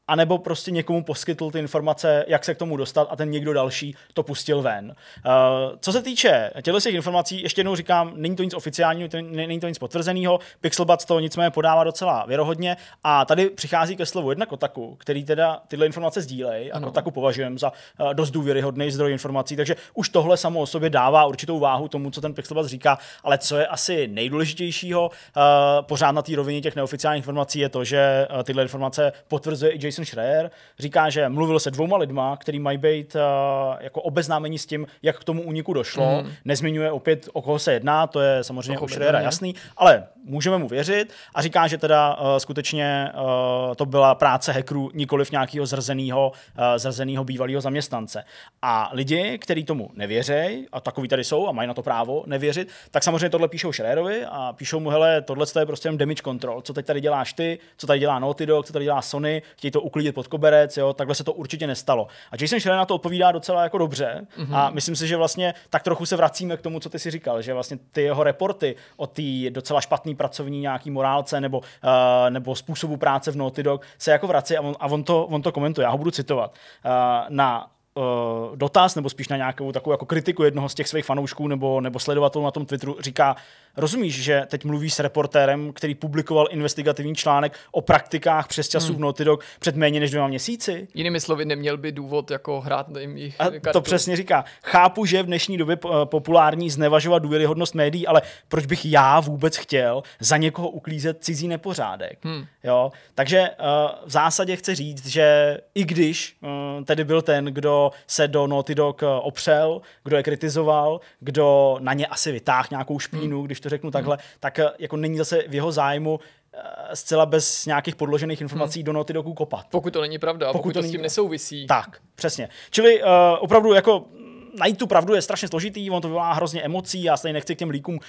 anebo prostě někomu poskytl ty informace, jak se k tomu dostat a ten někdo další to pustil ven. Uh, co se týče těchto informací, ještě jednou říkám, není to nic oficiálního, není to nic potvrzeného, Pixelbat to nicméně podává docela věrohodně a tady přichází ke slovu jedna Kotaku, který teda tyhle informace sdílej a ano. Kotaku považujeme za uh, dost důvěryhodný zdroj informací, takže už tohle samo o sobě dává určitou váhu tomu, co ten Pixelbat říká, ale co je asi nejdůležitějšího uh, pořád na té rovině těch neoficiálních informací je to, že tyhle informace potvrzuje i Jason Jason Schreier, říká, že mluvil se dvouma lidma, který mají být uh, jako obeznámení s tím, jak k tomu úniku došlo. Mm. Nezmiňuje opět, o koho se jedná, to je samozřejmě u Schreiera jasný, ale můžeme mu věřit a říká, že teda uh, skutečně uh, to byla práce hackerů, nikoliv nějakého zrzeného uh, zrzeného bývalého zaměstnance. A lidi, kteří tomu nevěří, a takový tady jsou a mají na to právo nevěřit, tak samozřejmě tohle píšou Schreierovi a píšou mu, hele, tohle je prostě jenom damage control, co teď tady děláš ty, co tady dělá Naughty Dog, co tady dělá Sony, chtějí to uklidit pod koberec, jo, takhle se to určitě nestalo. A Jason Schreier na to odpovídá docela jako dobře mm-hmm. a myslím si, že vlastně tak trochu se vracíme k tomu, co ty si říkal, že vlastně ty jeho reporty o té docela špatný pracovní nějaký morálce nebo, uh, nebo způsobu práce v Naughty Dog se jako vrací a on, a on, to, on to komentuje, já ho budu citovat. Uh, na eh, dotaz, nebo spíš na nějakou takovou jako kritiku jednoho z těch svých fanoušků nebo, nebo sledovatelů na tom Twitteru, říká, Rozumíš, že teď mluvíš s reportérem, který publikoval investigativní článek o praktikách přes časů hmm. v Naughty Dog před méně než dvěma měsíci? Jinými slovy, neměl by důvod jako hrát na jim A kartu. to přesně říká. Chápu, že v dnešní době eh, populární znevažovat důvěryhodnost médií, ale proč bych já vůbec chtěl za někoho uklízet cizí nepořádek? Hmm. Jo? Takže uh, v zásadě chci říct, že i když uh, tedy byl ten, kdo se do Naughty Dog opřel, kdo je kritizoval, kdo na ně asi vytáhl nějakou špínu, hmm. když to řeknu takhle, tak eh, jako není zase v jeho zájmu eh, zcela bez nějakých podložených informací hmm. do noty doků kopat. Pokud to není pravda, pokud, pokud to s tím nesouvisí. Tak, přesně. Čili uh, opravdu jako najít tu pravdu je strašně složitý, on to vyvolá hrozně emocí, já se nechci k těm líkům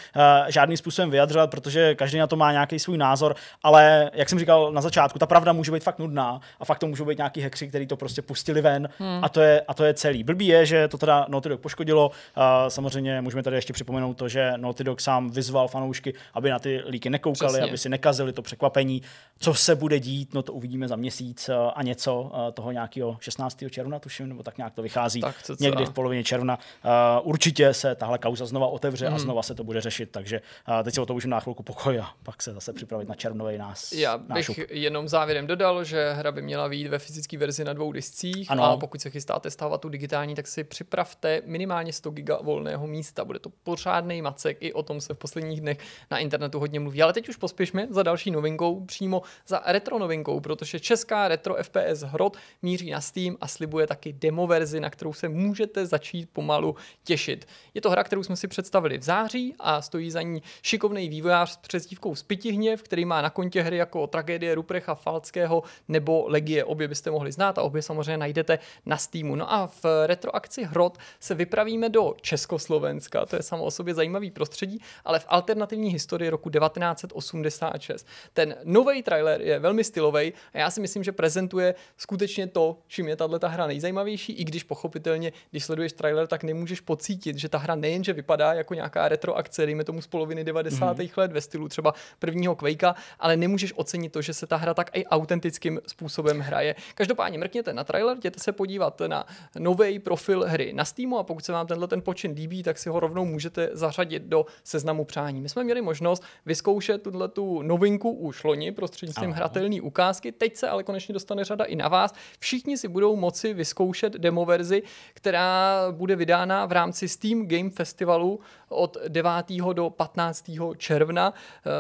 eh, žádným způsobem vyjadřovat, protože každý na to má nějaký svůj názor, ale jak jsem říkal na začátku, ta pravda může být fakt nudná a fakt to můžou být nějaký hekři, který to prostě pustili ven hmm. a, to je, a to je celý. Blbý je, že to teda Naughty Dog poškodilo. Eh, samozřejmě můžeme tady ještě připomenout to, že Naughty Dog sám vyzval fanoušky, aby na ty líky nekoukali, Přesně. aby si nekazili to překvapení. Co se bude dít, no to uvidíme za měsíc eh, a něco toho nějakého 16. června, tuším, nebo tak nějak to vychází tak, někdy v polovině června června. Eh, určitě se tahle kauza znova otevře hmm. a znova se to bude řešit, takže eh, teď si o to už na chvilku pokoj a pak se zase připravit na červnový nás. Já bych nášup. jenom závěrem dodal, že hra by měla být ve fyzické verzi na dvou discích ano. a pokud se chystáte stávat tu digitální, tak si připravte minimálně 100 giga volného místa. Bude to pořádný macek, i o tom se v posledních dnech na internetu hodně mluví. Ale teď už pospěšme za další novinkou, přímo za retro novinkou, protože česká retro FPS hrot míří na Steam a slibuje taky demo verzi, na kterou se můžete začít začít pomalu těšit. Je to hra, kterou jsme si představili v září a stojí za ní šikovný vývojář s přezdívkou Spitihněv, který má na kontě hry jako Tragédie Ruprecha Falckého nebo Legie. Obě byste mohli znát a obě samozřejmě najdete na Steamu. No a v retroakci Hrot se vypravíme do Československa, to je samo o sobě zajímavý prostředí, ale v alternativní historii roku 1986. Ten nový trailer je velmi stylový a já si myslím, že prezentuje skutečně to, čím je tahle hra nejzajímavější, i když pochopitelně, když sleduješ trailer, trailer, tak nemůžeš pocítit, že ta hra nejenže vypadá jako nějaká retroakce, dejme tomu z poloviny 90. Mm-hmm. let ve stylu třeba prvního Quakea, ale nemůžeš ocenit to, že se ta hra tak i autentickým způsobem hraje. Každopádně mrkněte na trailer, jděte se podívat na nový profil hry na Steamu a pokud se vám tenhle ten počin líbí, tak si ho rovnou můžete zařadit do seznamu přání. My jsme měli možnost vyzkoušet tuhle tu novinku už loni prostřednictvím Aha. hratelné ukázky. Teď se ale konečně dostane řada i na vás. Všichni si budou moci vyzkoušet demo verzi, která bude bude vydána v rámci Steam Game Festivalu od 9. do 15. června.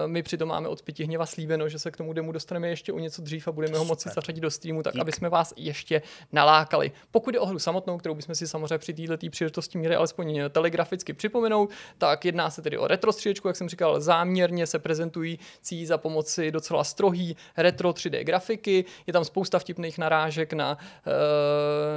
Eh, my přitom máme od hněva slíbeno, že se k tomu demu dostaneme ještě o něco dřív a budeme ho moci zařadit do streamu, tak Dík. aby jsme vás ještě nalákali. Pokud je o hru samotnou, kterou bychom si samozřejmě při této příležitosti měli alespoň eh, telegraficky připomenout, tak jedná se tedy o retro střílečku, jak jsem říkal, záměrně se prezentující za pomoci docela strohý retro 3D grafiky. Je tam spousta vtipných narážek na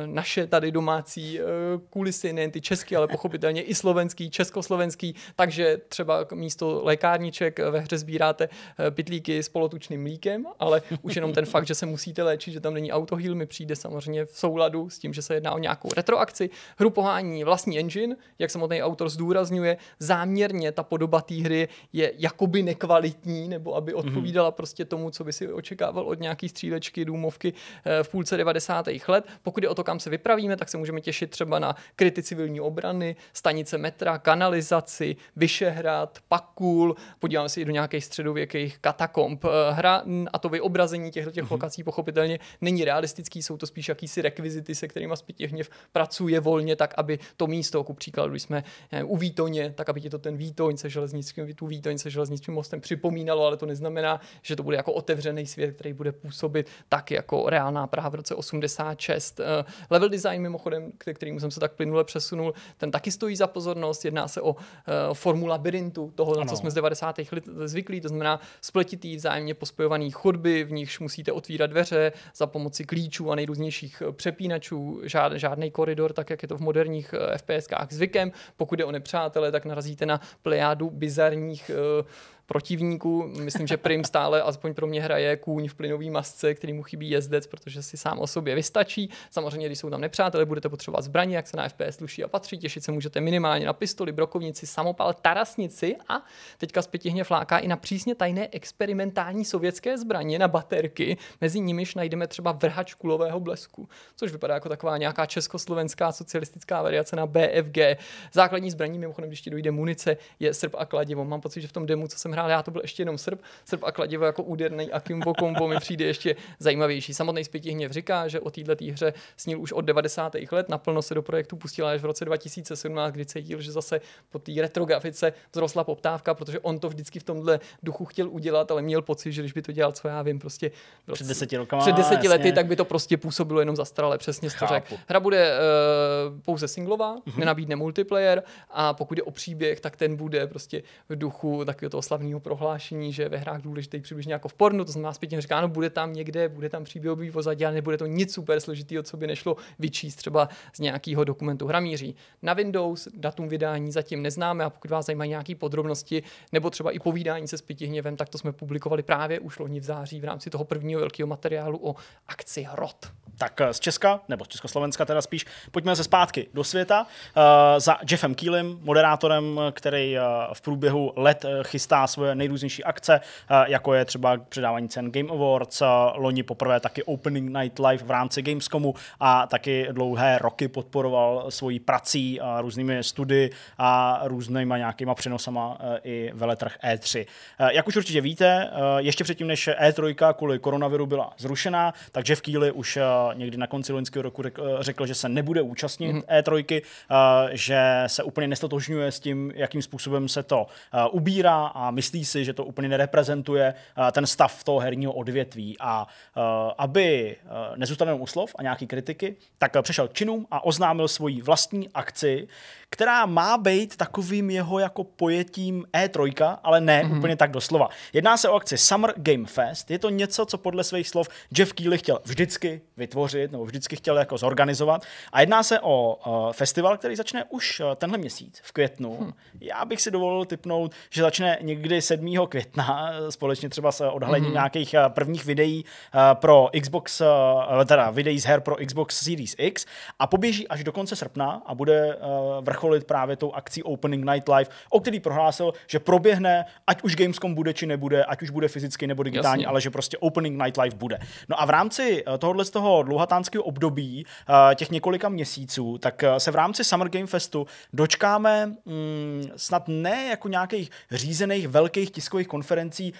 e, naše tady domácí e, kulisy, nejen ty česky, ale pochopitelně i slovenský, československý slovenský, takže třeba místo lékárniček eh, ve hře sbíráte eh, pitlíky s polotučným mlíkem, ale už jenom ten fakt, že se musíte léčit, že tam není autohýl, mi přijde samozřejmě v souladu s tím, že se jedná o nějakou retroakci. Hru pohání vlastní engine, jak samotný autor zdůrazňuje, záměrně ta podoba té hry je jakoby nekvalitní, nebo aby mhm. odpovídala mm-hmm. prostě tomu, co by si očekával od nějaký střílečky, důmovky eh, v půlce 90. let. Pokud je o to, kam se vypravíme, tak se můžeme těšit třeba na kryty civilní obrany, stanice metra, kanalizace, civilizaci, Vyšehrad, Pakul, podíváme se i do nějakých středověkých katakomb. Eh, hra a to vyobrazení těchto těch mhm. lokací pochopitelně není realistický, jsou to spíš jakýsi rekvizity, se kterými hněv pracuje volně, tak aby to místo, ku příkladu, když jsme eh, u Vítoně, tak aby ti to ten Vítoň se železnickým, tu Vítoň se železnickým mostem připomínalo, ale to neznamená, že to bude jako otevřený svět, který bude působit tak jako reálná Praha v roce 86. Eh, level design mimochodem, ke kterým jsem se tak plynule přesunul, ten taky stojí za pozornost. Jedná se o Eh, formu labirintu, toho, ano. na co jsme z 90. let zvyklí, to znamená spletitý, vzájemně pospojovaný chodby, v nichž musíte otvírat dveře za pomoci klíčů a nejrůznějších eh, přepínačů, žád, žádný koridor, tak jak je to v moderních eh, FPSkách zvykem. Pokud je o nepřátele, tak narazíte na plejádu bizarních uh, protivníků. Myslím, že Prim stále, aspoň pro mě, hraje kůň v plynové masce, který mu chybí jezdec, protože si sám o sobě vystačí. Samozřejmě, když jsou tam nepřátelé, budete potřebovat zbraně, jak se na FPS sluší a patří. Těšit se můžete minimálně na pistoli, brokovnici, samopal, tarasnici a teďka zpětihně fláká i na přísně tajné experimentální sovětské zbraně na baterky. Mezi nimiž najdeme třeba vrhač kulového blesku, což vypadá jako taková nějaká československá socialistická variace na BFG. Základní zbraní, mimochodem, když ti dojde munice, je srp a kladivo. Mám pocit, že v tom demu, co jsem hrál já, to byl ještě jenom Srb. Srb a kladivo jako úderný a Kimbo kombo mi přijde ještě zajímavější. Samotný zpětí hněv říká, že o této hře snil už od 90. let, naplno se do projektu pustila až v roce 2017, kdy cítil, že zase po té retrografice vzrostla poptávka, protože on to vždycky v tomhle duchu chtěl udělat, ale měl pocit, že když by to dělal, co já vím, prostě roce, před deseti, rokama, před deseti lety, tak by to prostě působilo jenom zastrale, přesně to řekl. Hra bude uh, pouze singlová, mm-hmm. nenabídne multiplayer a pokud je o příběh, tak ten bude prostě v duchu takového toho slavného programového prohlášení, že ve hrách důležitý přibližně jako v pornu, to znamená zpětně říká, ano, bude tam někde, bude tam příběhový pozadí, ale nebude to nic super složitého, co by nešlo vyčíst třeba z nějakého dokumentu hramíří. Na Windows datum vydání zatím neznáme a pokud vás zajímají nějaké podrobnosti nebo třeba i povídání se hněvem, tak to jsme publikovali právě už loni v září v rámci toho prvního velkého materiálu o akci ROT. Tak eh, z Česka, nebo z Československa teda spíš, pojďme se zpátky do světa. Uh, za Jeffem Keelem, moderátorem, který uh, v průběhu let chystá svoje nejrůznější akce, eh, jako je třeba předávání cen Game Awards, eh, loni poprvé taky Opening Night Live v rámci Gamescomu a taky dlouhé roky podporoval svojí prací a různými studii a různýma nějakýma přenosama eh, i veletrh E3. Jak už určitě víte, ještě předtím, než E3 kvůli koronaviru byla zrušená, takže v Kýli už někdy na konci loňského roku řekl, že se nebude účastnit mm-hmm. E3, že se úplně nestotožňuje s tím, jakým způsobem se to ubírá a my myslí si, že to úplně nereprezentuje eh, ten stav toho herního odvětví. A eh, aby eh, nezůstal jenom u slov a nějaký kritiky, tak přešel k činům a oznámil svoji vlastní akci, která má být takovým jeho jako pojetím E3, ale ne mm-hmm. úplně tak doslova. Jedná se o akci Summer Game Fest. Je to něco, co podle svých slov Jeff Keely chtěl vždycky vytvořit nebo vždycky chtěl jako zorganizovat. A jedná se o uh, festival, který začne už uh, tenhle měsíc, v květnu. Hmm. Já bych si dovolil typnout, že začne někdy 7. května, eh, společně třeba s odhalením mm-hmm. nějakých uh, prvních videí uh, pro Xbox, uh, teda videí z her pro Xbox Series X a poběží až do konce srpna a bude uh, vrch vrcholit právě tou akcí Opening Night Live, o který prohlásil, že proběhne, ať už Gamescom bude či nebude, ať už bude fyzicky nebo digitální, Jasně. ale že prostě Opening Night Live bude. No a v rámci eh, tohohle z toho dlouhatánského období, eh, těch několika měsíců, tak eh, se v rámci Summer Game Festu dočkáme mm, snad ne jako nějakých řízených velkých tiskových konferencí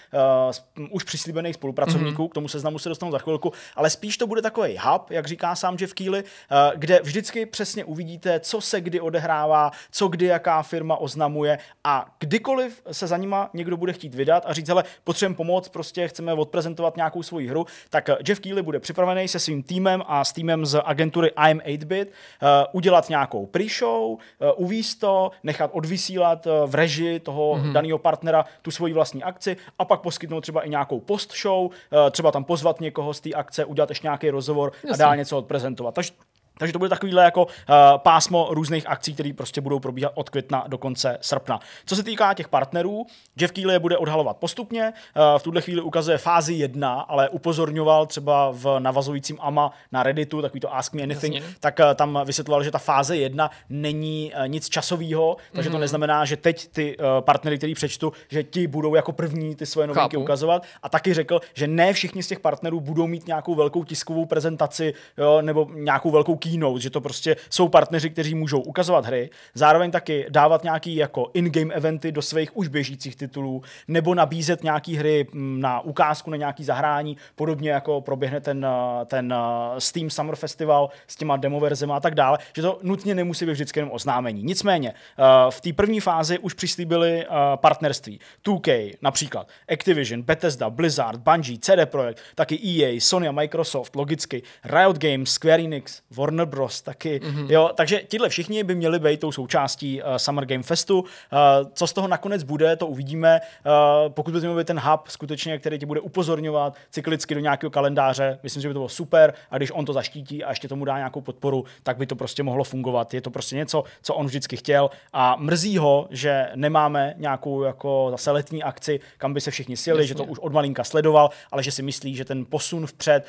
uh, už přislíbených spolupracovníků, mm-hmm. k tomu seznamu se dostanu za chvilku, ale spíš to bude takový hub, jak říká sám Jeff Keely, uh, kde vždycky přesně uvidíte, co se kdy odehrává vydává, co kdy jaká firma oznamuje a kdykoliv se za nima někdo bude chtít vydat a říct, hele, potřebujeme pomoc, prostě chceme odprezentovat nějakou svoji hru, tak eh, Jeff Keely bude připravený se svým týmem a s týmem z agentury I'm 8-bit uh, eh, udělat nějakou pre-show, uh, eh, uvíst to, nechat odvysílat uh, v režii toho mm-hmm. daného partnera tu svoji vlastní akci a pak poskytnout třeba i nějakou post-show, uh, třeba tam pozvat někoho z té akce, udělat ještě nějaký rozhovor Jasně. a dál něco odprezentovat. Takže takže to bude takovýhle jako uh, pásmo různých akcí, které prostě budou probíhat od května do konce srpna. Co se týká těch partnerů, Jeff Keely je bude odhalovat postupně. Uh, v tuhle chvíli ukazuje fázi 1, ale upozorňoval třeba v navazujícím AMA na Redditu, takový to Ask Me Anything, Jasně. tak uh, tam vysvětloval, že ta fáze 1 není uh, nic časového, takže mm-hmm. to mhm. neznamená, že teď ty uh, partnery, který přečtu, že ti budou jako první ty svoje novinky Chápu. ukazovat. A taky řekl, že ne všichni z těch partnerů budou mít nějakou velkou tiskovou prezentaci jo, nebo nějakou velkou keynote, že to prostě jsou partneři, kteří můžou ukazovat hry, zároveň taky dávat nějaký jako in-game eventy do svých už běžících titulů, nebo nabízet nějaký hry mm, na ukázku, na nějaký zahrání, podobně jako proběhne ten, eh, ten eh, Steam Summer Festival s těma demoverzema a tak dále, že to nutně nemusí být vždycky jenom oznámení. Nicméně, eh, v té první fázi už přislíbili partnerství. 2K například, Activision, Bethesda, Blizzard, Bungie, CD Projekt, taky EA, Sony a Microsoft, logicky, Riot Games, Square Enix, Warner Warner Bros. taky. Mm-hmm. Jo, takže tihle všichni by měli být tou součástí uh, Summer Game Festu. Uh, co z toho nakonec bude, to uvidíme. Uh, pokud by to měl být ten hub skutečně, který tě bude upozorňovat cyklicky do nějakého kalendáře, myslím, že by to bylo super. A když on to zaštítí a ještě tomu dá nějakou podporu, tak by to prostě mohlo fungovat. Je to prostě něco, co on vždycky chtěl. A mrzí ho, že nemáme nějakou jako zase letní akci, kam by se všichni sjeli, že to už od malinka sledoval, ale že si myslí, že ten posun vpřed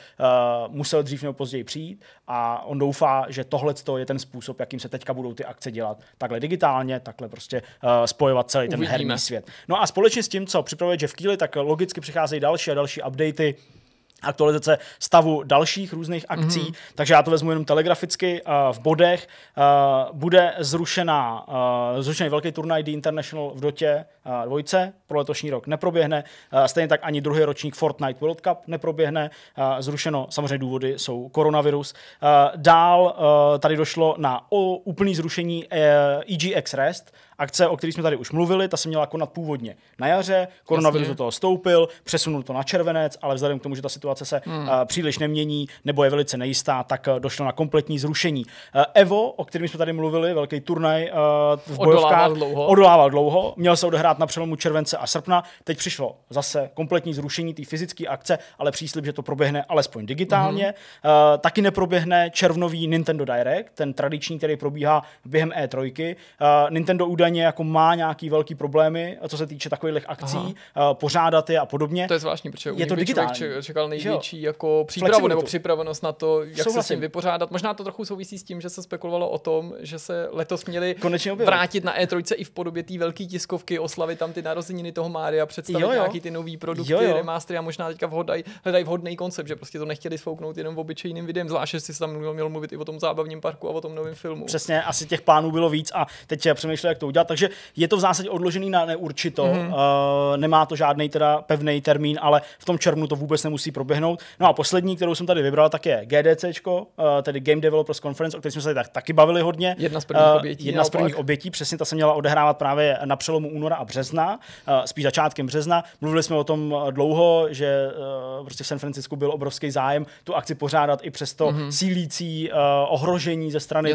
uh, musel dřív nebo později přijít a on doufá, doufá, že tohle je ten způsob, jakým se teďka budou ty akce dělat. Takhle digitálně, takhle prostě uh, spojovat celý Uvidíme. ten herní svět. No a společně s tím, co připravuje Jeff Keely, tak logicky přicházejí další a další updaty aktualizace stavu dalších různých akcí, mm-hmm. takže já to vezmu jenom telegraficky uh, v bodech. Uh, bude zrušená, uh, eh, zrušený velký turnaj The International v Dotě uh, dvojce pro letošní rok neproběhne, uh, stejně tak ani druhý ročník Fortnite World Cup neproběhne, uh, zrušeno, samozřejmě důvody jsou koronavirus. Uh, dál uh, tady došlo na o, úplný zrušení uh, EGX Rest, Akce, o které jsme tady už mluvili, ta se měla konat původně na jaře, koronavirus Jasně. do toho stoupil, přesunul to na červenec, ale vzhledem k tomu, že ta situace se hmm. uh, příliš nemění nebo je velice nejistá, tak uh, došlo na kompletní zrušení. Uh, Evo, o kterém jsme tady mluvili, velký turnaj uh, v bojovkách, odolával dlouho. odolával dlouho, měl se odehrát na přelomu července a srpna, teď přišlo zase kompletní zrušení té fyzické akce, ale příslip, že to proběhne alespoň digitálně. hmm Uh, taky neproběhne červnový Nintendo Direct, ten tradiční, který probíhá během E3. Uh, Nintendo údajně údajně jako má nějaký velký problémy, co se týče takových akcí, Aha. pořádat je a podobně. To je zvláštní, protože je to digitální. člověk čekal největší jako přípravu Flexibilitu. nebo připravenost na to, jak Souhlasím. se s tím vypořádat. Možná to trochu souvisí s tím, že se spekulovalo o tom, že se letos měli Konečně vrátit na E3 i v podobě té velké tiskovky, oslavit tam ty narozeniny toho Mária, představit jo, jo. nějaký ty nový produkty, jo, jo. remastery a možná teďka vhodaj, hledají vhodný koncept, že prostě to nechtěli sfouknout jenom v obyčejným videem, zvlášť, že si tam měl mluvit i o tom zábavním parku a o tom novém filmu. Přesně, asi těch plánů bylo víc a teď eh, přemýšlel, jak to udělat udělat, takže je to v zásadě odložený na neurčito, mm-hmm. uh, nemá to žádný teda pevný termín, ale v tom červnu to vůbec nemusí proběhnout. No a poslední, kterou jsem tady vybral, tak je GDC, uh, eh, tedy Game Developers Conference, o které jsme se tady tak, taky bavili hodně. Jedna z prvních eh, obětí. Uh, jedna z prvních obětí, přesně ta se měla odehrávat právě na přelomu února a března, uh, spíš začátkem března. Mluvili jsme o tom dlouho, že uh, prostě v San Francisku byl obrovský zájem tu akci pořádat i přesto mm-hmm. sílící uh, ohrožení ze strany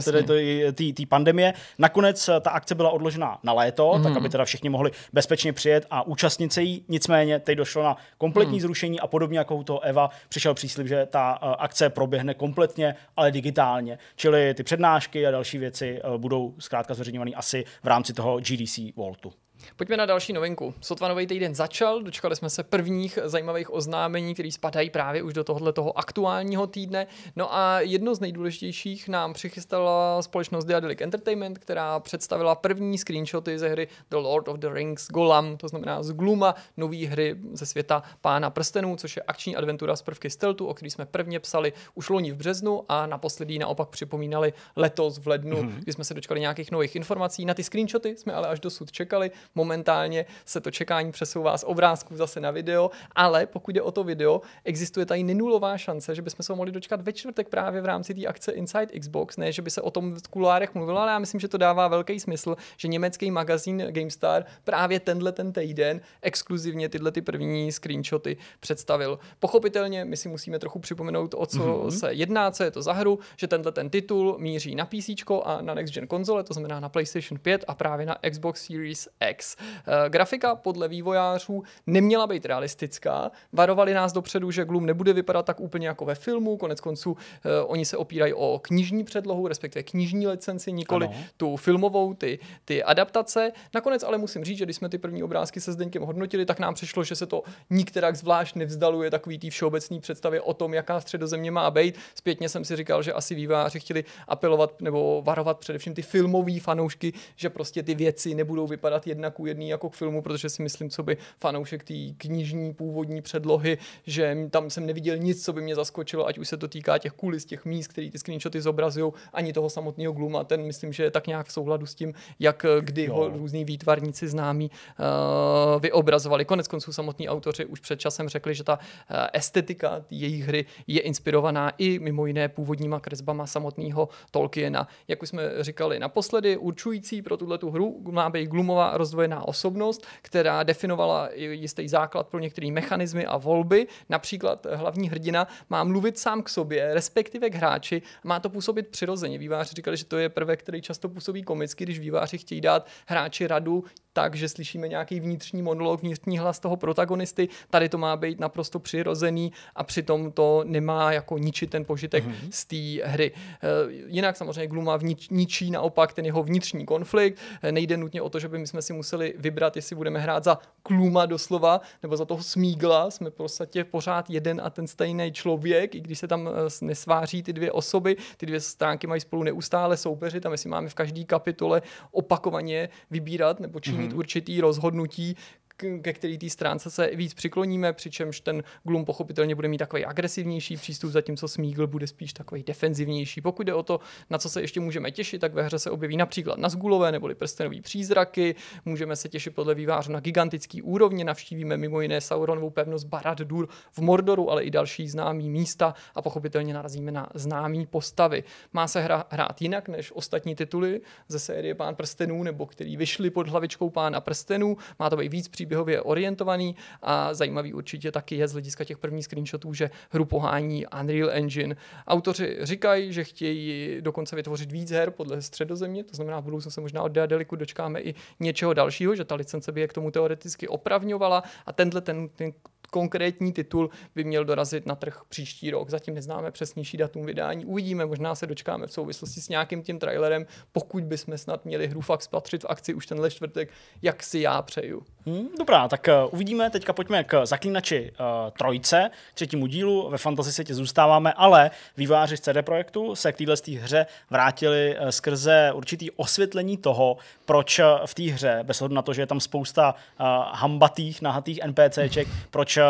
té pandemie. Nakonec ta akce byla odložena odložena na léto, hmm. tak mhm. aby teda všichni mohli bezpečně přijet a účastnit se jí. Nicméně teď došlo na kompletní hmm. zrušení a podobně jako u toho Eva přišel příslip, že ta eh, akce proběhne kompletně, ale digitálně. Čili ty přednášky a další věci eh, budou zkrátka zveřejňovány asi v rámci toho GDC Voltu. Pojďme na další novinku. Sotva nový týden začal, dočkali jsme se prvních zajímavých oznámení, které spadají právě už do tohle toho aktuálního týdne. No a jedno z nejdůležitějších nám přichystala společnost Diadelic Entertainment, která představila první screenshoty ze hry The Lord of the Rings Golem, to znamená z Gluma, nový hry ze světa Pána prstenů, což je akční adventura z prvky steltu, o který jsme prvně psali už loni v březnu a naposledy naopak připomínali letos v lednu, mm-hmm. kdy jsme se dočkali nějakých nových informací. Na ty screenshoty jsme ale až dosud čekali, momentálně se to čekání přesouvá z obrázků zase na video, ale pokud je o to video, existuje tady nenulová šance, že bychom se ho mohli dočkat ve čtvrtek právě v rámci té akce Inside Xbox, ne, že by se o tom v kulárech mluvilo, ale já myslím, že to dává velký smysl, že německý magazín GameStar právě tenhle ten týden exkluzivně tyhle ty první screenshoty představil. Pochopitelně my si musíme trochu připomenout, o co mm-hmm. se jedná, co je to za hru, že tenhle ten titul míří na PC a na next gen konzole, to znamená na PlayStation 5 a právě na Xbox Series X. Eh, grafika podle vývojářů neměla být realistická. Varovali nás dopředu, že Gloom nebude vypadat tak úplně jako ve filmu. Konec konců eh, oni se opírají o knižní předlohu, respektive knižní licenci, nikoli ano. tu filmovou, ty, ty adaptace. Nakonec ale musím říct, že když jsme ty první obrázky se zdenkem hodnotili, tak nám přišlo, že se to nikterak zvlášť nevzdaluje takový té všeobecný představě o tom, jaká středozemě má být. Zpětně jsem si říkal, že asi výváři chtěli apelovat nebo varovat především ty filmové fanoušky, že prostě ty věci nebudou vypadat jednak u jedné jako k filmu, protože si myslím, co by fanoušek té knižní původní předlohy, že tam jsem neviděl nic, co by mě zaskočilo, ať už se to týká těch kulis, těch míst, které ty screenshoty zobrazují, ani toho samotného gluma. Ten myslím, že je tak nějak v souhladu s tím, jak eh, kdy jo. ho různí výtvarníci známí uh, vyobrazovali. Konec konců samotní autoři už před časem řekli, že ta uh, estetika jejich hry je inspirovaná i mimo jiné původníma kresbama samotného Tolkiena. Jak už jsme říkali naposledy, určující pro tuhle tu hru má být glumová rozvoj odpovědná osobnost, která definovala jistý základ pro některé mechanismy a volby. Například eh, hlavní hrdina má mluvit sám k sobě, respektive k hráči, má to působit přirozeně. Výváři říkali, že to je prvek, který často působí komicky, když výváři chtějí dát hráči radu tak, že slyšíme nějaký vnitřní monolog, vnitřní hlas toho protagonisty. Tady to má být naprosto přirozený a přitom to nemá jako ničit ten požitek mm-hmm. z té hry. Eh, jinak samozřejmě Gluma ničí naopak ten jeho vnitřní konflikt. Eh, nejde nutně o to, že by my jsme si museli museli vybrat, jestli budeme hrát za Kluma doslova, nebo za toho Smígla. Jsme v podstatě pořád jeden a ten stejný člověk, i když se tam eh, nesváří ty dvě osoby. Ty dvě stránky mají spolu neustále soupeřit a my si máme v každé kapitole opakovaně vybírat nebo činit mm-hmm. určitý rozhodnutí, ke který té stránce se víc přikloníme, přičemž ten Gloom pochopitelně bude mít takový agresivnější přístup, zatímco Smígl bude spíš takový defenzivnější. Pokud jde o to, na co se ještě můžeme těšit, tak ve hře se objeví například na Zgulové neboli prstenové přízraky, můžeme se těšit podle vývářů na gigantický úrovně, navštívíme mimo jiné Sauronovou pevnost Barad Dur v Mordoru, ale i další známý místa a pochopitelně narazíme na známý postavy. Má se hra hrát jinak než ostatní tituly ze série Pán prstenů nebo který vyšly pod hlavičkou Pána prstenů. Má to být víc příběhově orientovaný a zajímavý určitě taky je z hlediska těch prvních screenshotů, že hru pohání Unreal Engine. Autoři říkají, že chtějí dokonce vytvořit víc her podle středozemě, to znamená v budoucnu se možná od Diadeliku dočkáme i něčeho dalšího, že ta licence by je k tomu teoreticky opravňovala a tenhle ten, ten konkrétní titul by měl dorazit na trh příští rok. Zatím neznáme přesnější datum vydání. Uvidíme, možná se dočkáme v souvislosti s nějakým tím trailerem, pokud bychom snad měli hru fakt spatřit v akci už tenhle čtvrtek, jak si já přeju. Hmm, dobrá, tak eh, uvidíme. Teďka pojďme k Zaklínači uh, trojce, třetímu dílu. Ve fantasy světě zůstáváme, ale výváři z CD Projektu se k této hře vrátili eh, skrze určitý osvětlení toho, proč v té hře, bez ohledu na to, že je tam spousta uh, hambatých, nahatých NPCček, proč uh,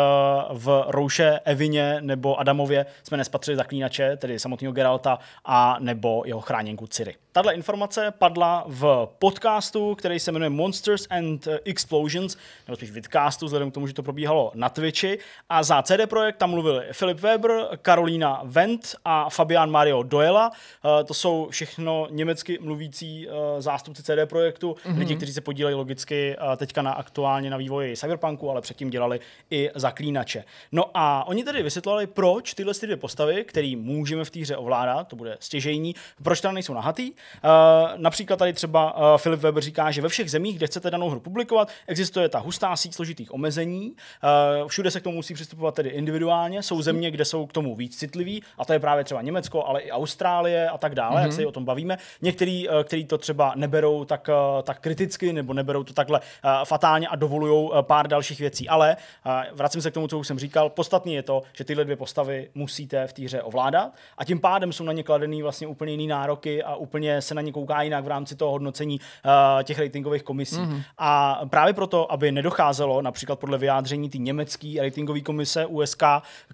v Rouše, Evině nebo Adamově jsme nespatřili Zaklínače, tedy samotného Geralta a nebo jeho chráněnku Ciri. Tato informace padla v podcastu, který se jmenuje Monsters and Explosions, nebo spíš vidcastu, vzhledem k tomu, že to probíhalo na Twitchi. A za CD Projekt tam mluvili Filip Weber, Karolína Wendt a Fabian Mario Doela. Eh, to jsou všechno německy mluvící eh, zástupci CD Projektu, mm-hmm. lidi, kteří se podílejí logicky eh, teďka na aktuálně na vývoji Cyberpunku, ale předtím dělali i zaklínače. No a oni tedy vysvětlovali, proč tyhle dvě postavy, které můžeme v té hře ovládat, to bude stěžejní, proč tam nejsou nahatý. například tady třeba Filip Weber říká, že ve všech zemích, kde chcete danou hru publikovat, existuje ta hustá síť složitých omezení. Eh, všude se k tomu musí přistupovat tedy individuálně. Jsou země, kde jsou k tomu víc citliví, a to je právě třeba Německo, ale i Austrálie a tak dále, mm-hmm. jak mhm. se o tom bavíme. Někteří, eh, kteří to třeba neberou tak, eh, tak kriticky nebo neberou to takhle fatálně a dovolují pár dalších věcí. Ale vracím se k tomu, co už jsem říkal. Podstatně je to, že tyhle dvě postavy musíte v té hře ovládat a tím pádem jsou na ně kladený vlastně úplně jiný nároky a úplně se na ně kouká jinak v rámci toho hodnocení těch ratingových komisí. Mm-hmm. A právě proto, aby nedocházelo, například podle vyjádření té německé ratingové komise USK,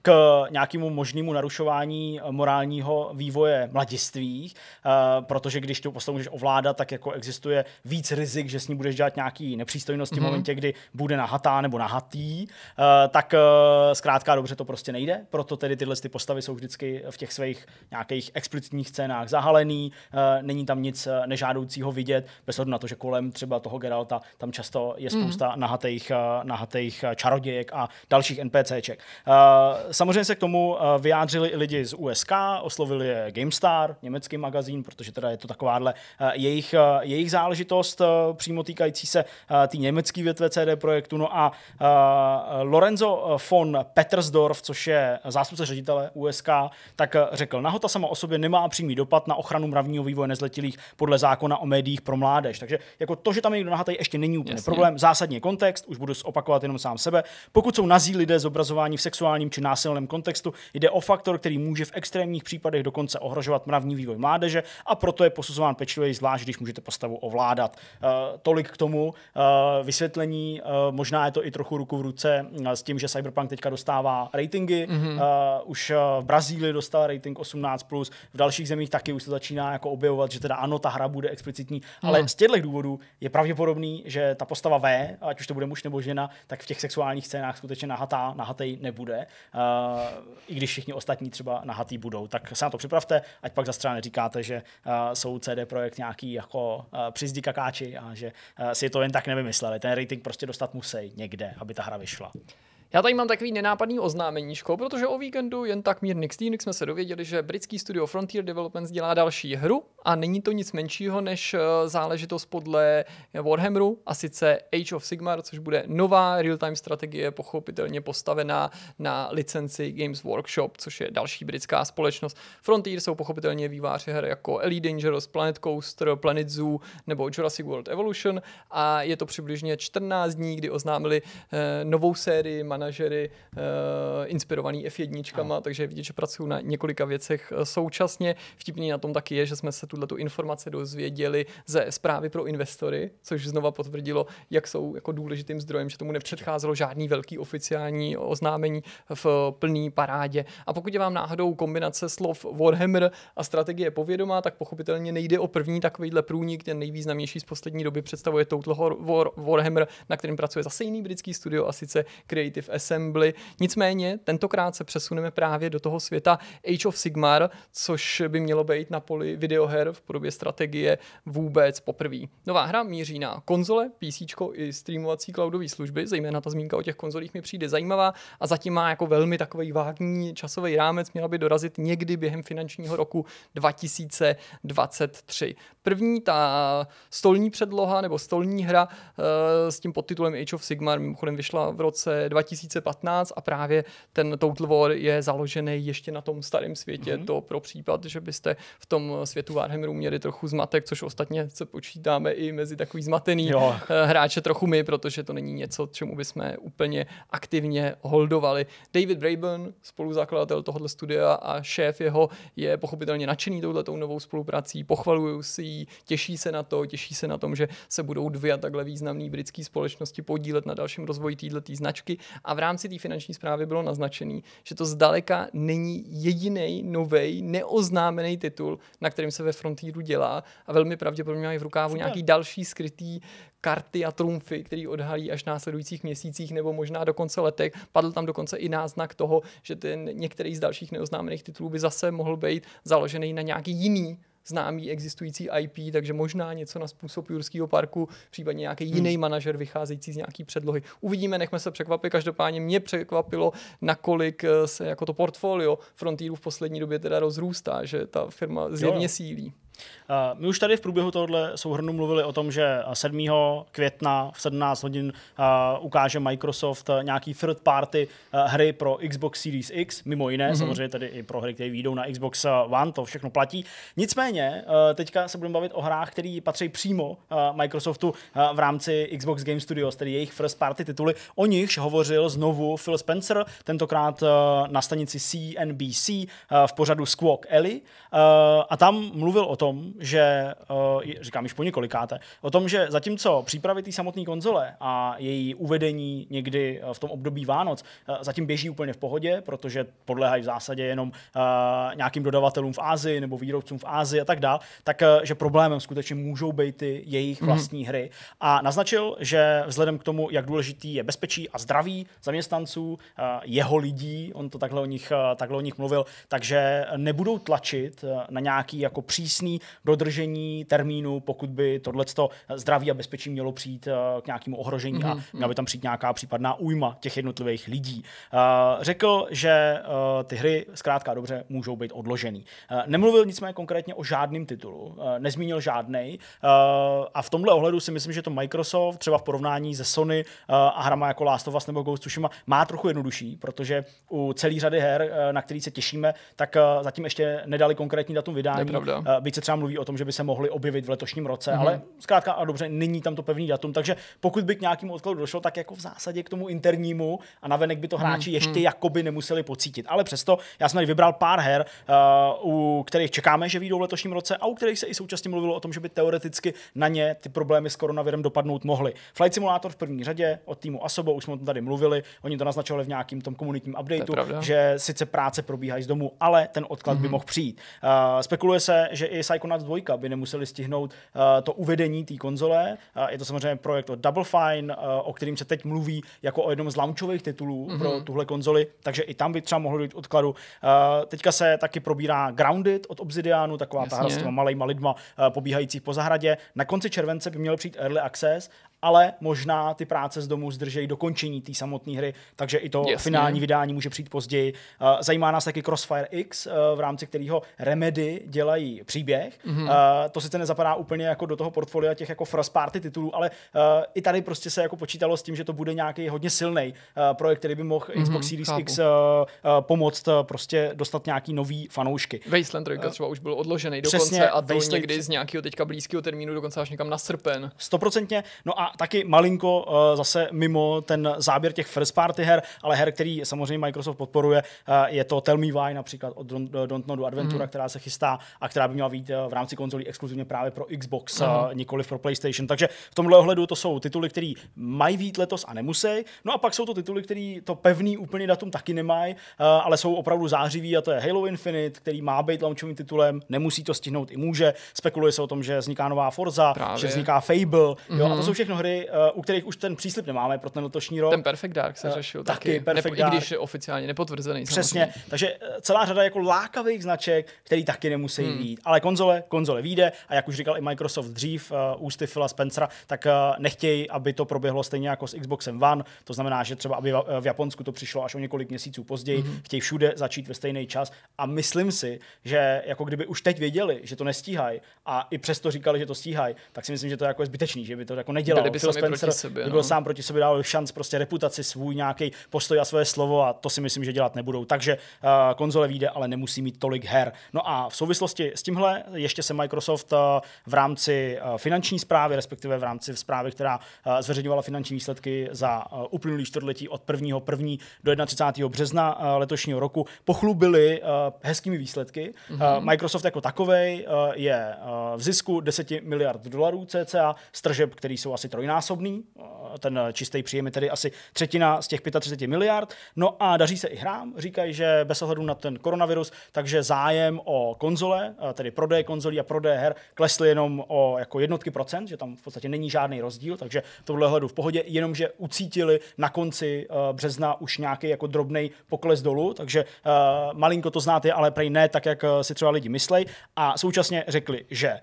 k nějakému možnému narušování morálního vývoje mladistvých, eh, protože když tu postavu můžeš ovládat, tak jako existuje víc rizik, že s ní budeš dělat nějaký nepřístojnosti mm-hmm. v mhm. momentě, kdy bude nahatá nebo nahatý, eh, tak eh, zkrátka dobře to prostě nejde, proto tedy tyhle ty postavy jsou vždycky v těch svých nějakých explicitních scénách zahalený, není tam nic nežádoucího vidět, bez na to, že kolem třeba toho Geralta tam často je mhm. spousta Mm-hmm nahatých, eh, nahatých eh, čarodějek a dalších NPCček. Eh, samozřejmě se k tomu vyjádřili lidi z USK, oslovili je GameStar, německý magazín, protože teda je to takováhle jejich, jejich záležitost přímo týkající se té německé větve CD Projektu. No a Lorenzo von Petersdorf, což je zástupce ředitele USK, tak řekl, nahota sama o sobě nemá přímý dopad na ochranu mravního vývoje nezletilých podle zákona o médiích pro mládež. Takže jako to, že tam je někdo nahatý, ještě není úplně Jasně. problém. Zásadně kont- kontext, už budu opakovat jenom sám sebe. Pokud jsou nazí lidé zobrazování v sexuálním či násilném kontextu, jde o faktor, který může v extrémních případech dokonce ohrožovat mravní vývoj mládeže a proto je posuzován pečlivě, zvlášť když můžete postavu ovládat. Uh, tolik k tomu uh, vysvětlení. Uh, možná je to i trochu ruku v ruce s tím, že Cyberpunk teďka dostává ratingy. Mm-hmm. Uh, už v Brazílii dostal rating 18, plus, v dalších zemích taky už se začíná jako objevovat, že teda ano, ta hra bude explicitní, mhm. ale mm. z těchto důvodů je pravděpodobný, že ta postava V, ať už to bude muž nebo žena, tak v těch sexuálních scénách skutečně nahatá, nahatej nebude. Uh, I když všichni ostatní třeba nahatý budou, tak se na to připravte, ať pak za strany říkáte, že uh, jsou CD Projekt nějaký jako uh, eh, přizdí kakáči a že uh, si to jen tak nevymysleli. Ten rating prostě dostat musí někde, aby ta hra vyšla. Já tady mám takový nenápadný oznámeníčko, protože o víkendu jen tak mírný Xtýnik jsme se dověděli, že britský studio Frontier Developments dělá další hru a není to nic menšího než eh, záležitost podle Warhammeru a sice Age of Sigmar, což bude nová real-time strategie pochopitelně postavená na licenci Games Workshop, což je další britská společnost. Frontier jsou pochopitelně výváři her jako Elite Dangerous, Planet Coaster, Planet Zoo nebo Jurassic World Evolution a je to přibližně 14 dní, kdy oznámili eh, novou sérii manažery eh, inspirovaný F1, no. takže vidět, že pracují na několika věcech eh, současně. Vtipný na tom taky je, že jsme se tuto informace dozvěděli ze zprávy pro investory, což znova potvrdilo, jak jsou jako důležitým zdrojem, že tomu nepředcházelo žádný velký oficiální oznámení v eh, plný parádě. A pokud je vám náhodou kombinace slov Warhammer a strategie povědomá, tak pochopitelně nejde o první takovýhle průnik, ten nejvýznamnější z poslední doby představuje Total War, Warhammer, na kterém pracuje zase jiný britský studio a sice Creative assembly. Nicméně tentokrát se přesuneme právě do toho světa Age of Sigmar, což by mělo být na poli videoher v podobě strategie vůbec poprvé. Nová hra míří na konzole, PC i streamovací cloudové služby, zejména ta zmínka o těch konzolích mi přijde zajímavá a zatím má jako velmi takový vágní časový rámec, měla by dorazit někdy během finančního roku 2023. První ta stolní předloha nebo stolní hra eh, s tím podtitulem Age of Sigmar mimochodem vyšla v roce 2000 2015 a právě ten Total War je založený ještě na tom starém světě. Mm-hmm. To pro případ, že byste v tom světu Warhammeru měli trochu zmatek, což ostatně se počítáme i mezi takový zmatený jo. Eh, hráče trochu my, protože to není něco, čemu bychom úplně aktivně holdovali. David Braben, spoluzakladatel tohoto studia a šéf jeho, je pochopitelně nadšený touhletou novou spoluprací, pochvalují si ji, těší se na to, těší se na tom, že se budou dvě takhle významné britské společnosti podílet na dalším rozvoji této značky a a v rámci té finanční zprávy bylo naznačené, že to zdaleka není jediný nový neoznámený titul, na kterým se ve Frontieru dělá a velmi pravděpodobně mají v rukávu nějaký další skrytý karty a trumfy, který odhalí až v následujících měsících nebo možná do konce letech. Padl tam dokonce i náznak toho, že ten některý z dalších neoznámených titulů by zase mohl být založený na nějaký jiný známý existující IP, takže možná něco na způsob Jurského parku, případně nějaký hmm. jiný manažer vycházející z nějaký předlohy. Uvidíme, nechme se překvapit. Každopádně mě překvapilo, nakolik eh, se jako to portfolio Frontieru v poslední době teda rozrůstá, že ta firma zjevně sílí. Eh, my už tady v průběhu tohohle souhrnu mluvili o tom, že 7. Eh, května v 17 hodin eh, ukáže Microsoft nějaký third party hry pro Xbox Series X, mimo jiné, mm-hmm. samozřejmě tedy i pro hry, které výjdou na Xbox One, to všechno platí. Nicméně, teďka se budeme bavit o hrách, které patří přímo Microsoftu v rámci Xbox Game Studios, tedy jejich first party tituly. O nichž hovořil znovu Phil Spencer, tentokrát na stanici CNBC v pořadu Squawk Ellie a tam mluvil o tom, tom, že, eh, říkám již po několikáté, o tom, že zatímco přípravy té samotné konzole a její uvedení někdy eh, v tom období Vánoc eh, zatím běží úplně v pohodě, protože podléhají v zásadě jenom nějakým dodavatelům v Ázii nebo výrobcům v Ázii a tak dál, tak že problémem skutečně můžou být ty jejich mhm. vlastní mm-hmm. hry. A naznačil, že vzhledem k tomu, jak důležitý je bezpečí a zdraví zaměstnanců, jeho lidí, on to takhle o nich, takhle o nich mluvil, takže nebudou tlačit na nějaký jako přísný dodržení termínu, pokud by tohleto zdraví a bezpečí mělo přijít eh, k nějakému ohrožení mm-hmm. a měla by mm-hmm. tam přijít nějaká případná újma těch jednotlivých lidí. Eh, řekl, že eh, ty hry zkrátka dobře můžou být odložený. Nemluvil nicméně konkrétně o žádném titulu, nezmínil žádný, a v tomhle ohledu si myslím, že to Microsoft třeba v porovnání se Sony a hrama jako Last of Us nebo Ghost Tsushima má trochu jednodušší, protože u celé řady her, na který se těšíme, tak zatím ještě nedali konkrétní datum vydání. Byť se se třeba mluví o tom, že by se mohly objevit v letošním roce, mm-hmm. ale zkrátka a dobře, není tam to pevný datum, takže pokud by k nějakému odkladu došlo, tak jako v zásadě k tomu internímu a navenek by to mhm, hráči mm-hmm. ještě jakoby nemuseli pocítit. Ale přesto já jsem tady vybral pár her, uh, u kterých čekáme, že vyjdou v letošním roce a u kterých se i současně mluvilo o tom, že by teoreticky na ně ty problémy s koronavirem dopadnout mohly. Flight Simulator v první řadě od týmu Asobo, už jsme o tom tady mluvili, oni to naznačovali v nějakém tom komunitním updateu, to že sice práce probíhají z domu, ale ten odklad mm-hmm. by mhm. mohl přijít. Uh, spekuluje se, že i Psychonauts 2, by nemuseli stihnout uh, to uvedení té konzole. Uh, je to samozřejmě projekt od Double Fine, uh, o kterým se teď mluví jako o jednom z launchových titulů mm-hmm. pro tuhle konzoli, takže i tam by třeba mohlo dojít odkladu. Uh, teďka se taky probírá Grounded od Obsidianu, taková Jasně. ta hra s těma malejma lidma uh, pobíhajících po zahradě. Na konci července by měl přijít Early Access ale možná ty práce z domu zdržejí dokončení té samotné hry, takže i to Jasně. finální vydání může přijít později. Eh, zajímá nás taky Crossfire X, eh, v rámci kterého Remedy dělají příběh. Mm-hmm. To sice nezapadá úplně jako do toho portfolia těch jako first party titulů, ale i tady prostě se jako počítalo s tím, že to bude nějaký hodně silný projekt, který by mohl mm-hmm, Xbox Series chápu. X pomoct prostě dostat nějaký nový fanoušky. Wasteland 3 třeba už byl odložený dokonce Přesně, a to někdy z nějakého teďka blízkého termínu dokonce až někam na srpen. Stoprocentně. No a a taky malinko eh, zase mimo ten záběr těch first party her, ale her, který samozřejmě Microsoft podporuje, eh, je to Tell Me Why například od eh, Dontnodu Adventura, mm. která se chystá a která by měla být v rámci konzolí exkluzivně právě pro Xbox, mm. nikoli pro PlayStation. Takže v tomhle ohledu to jsou tituly, které mají být letos a nemusí. No a pak jsou to tituly, které to pevný úplně datum taky nemají, ale jsou opravdu zářivý a to je Halo Infinite, který má být launchovým titulem, nemusí to stihnout i může. Spekuluje se o tom, že vzniká nová Forza, Právě. že vzniká Fable. Mm. Jo, a to mhm. jsou všechno hry, uh, u kterých už ten příslip nemáme pro ten letošní rok. Ten Perfect Dark se eh, řešil uh, taky. taky. Perfect Nepo, Dark. I když je oficiálně nepotvrzený. Přesně, samozřejmě. takže eh, celá řada jako lákavých značek, který taky nemusí hmm. jít. Ale konzole, konzole vyjde a jak už říkal i Microsoft dřív, uh, ústy Phila Spencera, tak uh, nechtějí, aby to proběhlo stejně jako s Xboxem One. To znamená, že třeba aby v Japonsku to přišlo až o několik měsíců později, hmm. chtějí všude začít ve stejný čas. A myslím si, že jako kdyby už teď věděli, že to nestíhají a i přesto říkali, že to stíhají, tak si myslím, že to je jako je zbytečný, že by to jako nedělali by Phil Spencer proti sobě, by byl no. sám proti sobě, dal šanc prostě reputaci svůj nějaký postoj a svoje slovo a to si myslím, že dělat nebudou. Takže uh, konzole vyjde, ale nemusí mít tolik her. No a v souvislosti s tímhle ještě se Microsoft uh, v rámci uh, finanční zprávy, respektive v rámci zprávy, která uh, zveřejňovala finanční výsledky za uh, uplynulý čtvrtletí od 1. 1. do 31. března uh, letošního roku, pochlubili uh, hezkými výsledky. Mm-hmm. Uh, Microsoft jako takovej uh, je uh, v zisku 10 miliard dolarů cca, stržeb, který jsou asi trojnásobný, ten čistý příjem je tedy asi třetina z těch 35 miliard. No a daří se i hrám, říkají, že bez ohledu na ten koronavirus, takže zájem o konzole, tedy prodej konzolí a prodej her, klesl jenom o jako jednotky procent, že tam v podstatě není žádný rozdíl, takže tohle hledu v pohodě, jenomže ucítili na konci e, března už nějaký jako drobný pokles dolů, takže e, malinko to znáte, ale prej ne tak, jak e, si třeba lidi myslej. A současně řekli, že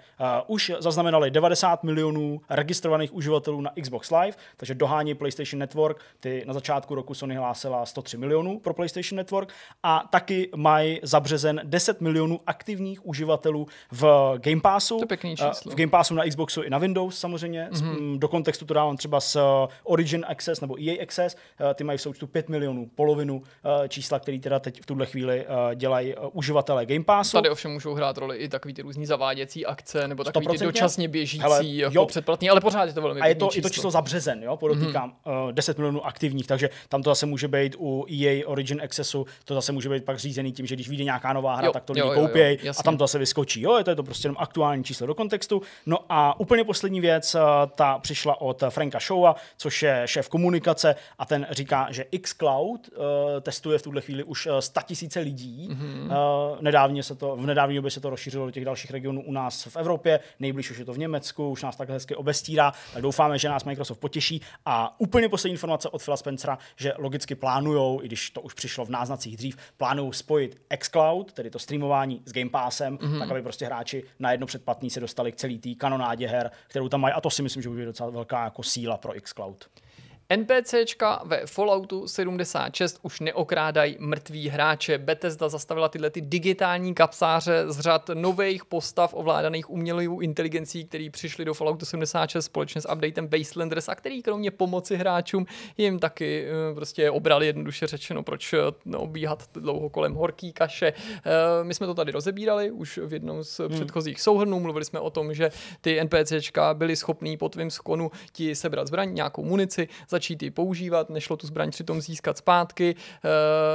už zaznamenali 90 milionů registrovaných uživatelů uživatelů na Xbox Live, takže dohání PlayStation Network. Ty na začátku roku Sony hlásila 103 milionů pro PlayStation Network a taky mají zabřezen 10 milionů aktivních uživatelů v Game Passu. To pěkný eh, číslo. V Game Passu na Xboxu i na Windows samozřejmě. Mm-hmm. Do kontextu to dávám třeba s eh, Origin Access nebo EA Access. Eh, ty mají v součtu 5 milionů, polovinu čísla, který teda teď v tuhle chvíli dělají uživatelé Game Passu. Tady ovšem můžou hrát roli i takový ty různý zaváděcí akce nebo takový ty dočasně běžící Hele, jako předplatný, ale pořád je to velmi A je to, číslo. je to číslo zabřezen, jo, podotýkám, mm-hmm. uh, eh, 10 milionů aktivních, takže tam to zase může být u EA Origin Accessu, to zase může být pak řízený tím, že když vyjde nějaká nová hra, jo, tak to lidi koupí a tam to zase vyskočí. Jo, je to je to prostě jenom aktuální číslo do kontextu. No a úplně poslední věc, eh, ta přišla od eh, Franka Showa, což je šéf komunikace a ten říká, že xCloud uh, testuje v tuhle chvíli už 100 tisíce lidí. Mm-hmm. Uh, nedávně se to, v nedávné době se to rozšířilo do těch dalších regionů u nás v Evropě, nejbliž už je to v Německu, už nás tak hezky obestírá, tak doufám, Doufáme, že nás Microsoft potěší a úplně poslední informace od Phila Spencera, že logicky plánujou, i když to už přišlo v náznacích dřív, plánují spojit xCloud, tedy to streamování s Game Passem, mm-hmm. tak aby prostě hráči na jedno předplatný se dostali k celý té kanonádě her, kterou tam mají a to si myslím, že bude docela velká jako síla pro xCloud. NPCčka ve Falloutu 76 už neokrádají mrtví hráče. Bethesda zastavila tyhle ty digitální kapsáře z řad nových postav ovládaných umělou inteligencí, který přišli do Falloutu 76 společně s updatem Wastelanders a který kromě pomoci hráčům jim taky eh, prostě obrali jednoduše řečeno, proč eh, obíhat dlouho kolem horký kaše. Eh, my jsme to tady rozebírali už v jednom z hmm. předchozích souhrnů, mluvili jsme o tom, že ty NPCčka byly schopný po tvým skonu ti sebrat zbraň, nějakou munici, začít ji používat, nešlo tu zbraň přitom získat zpátky, eh,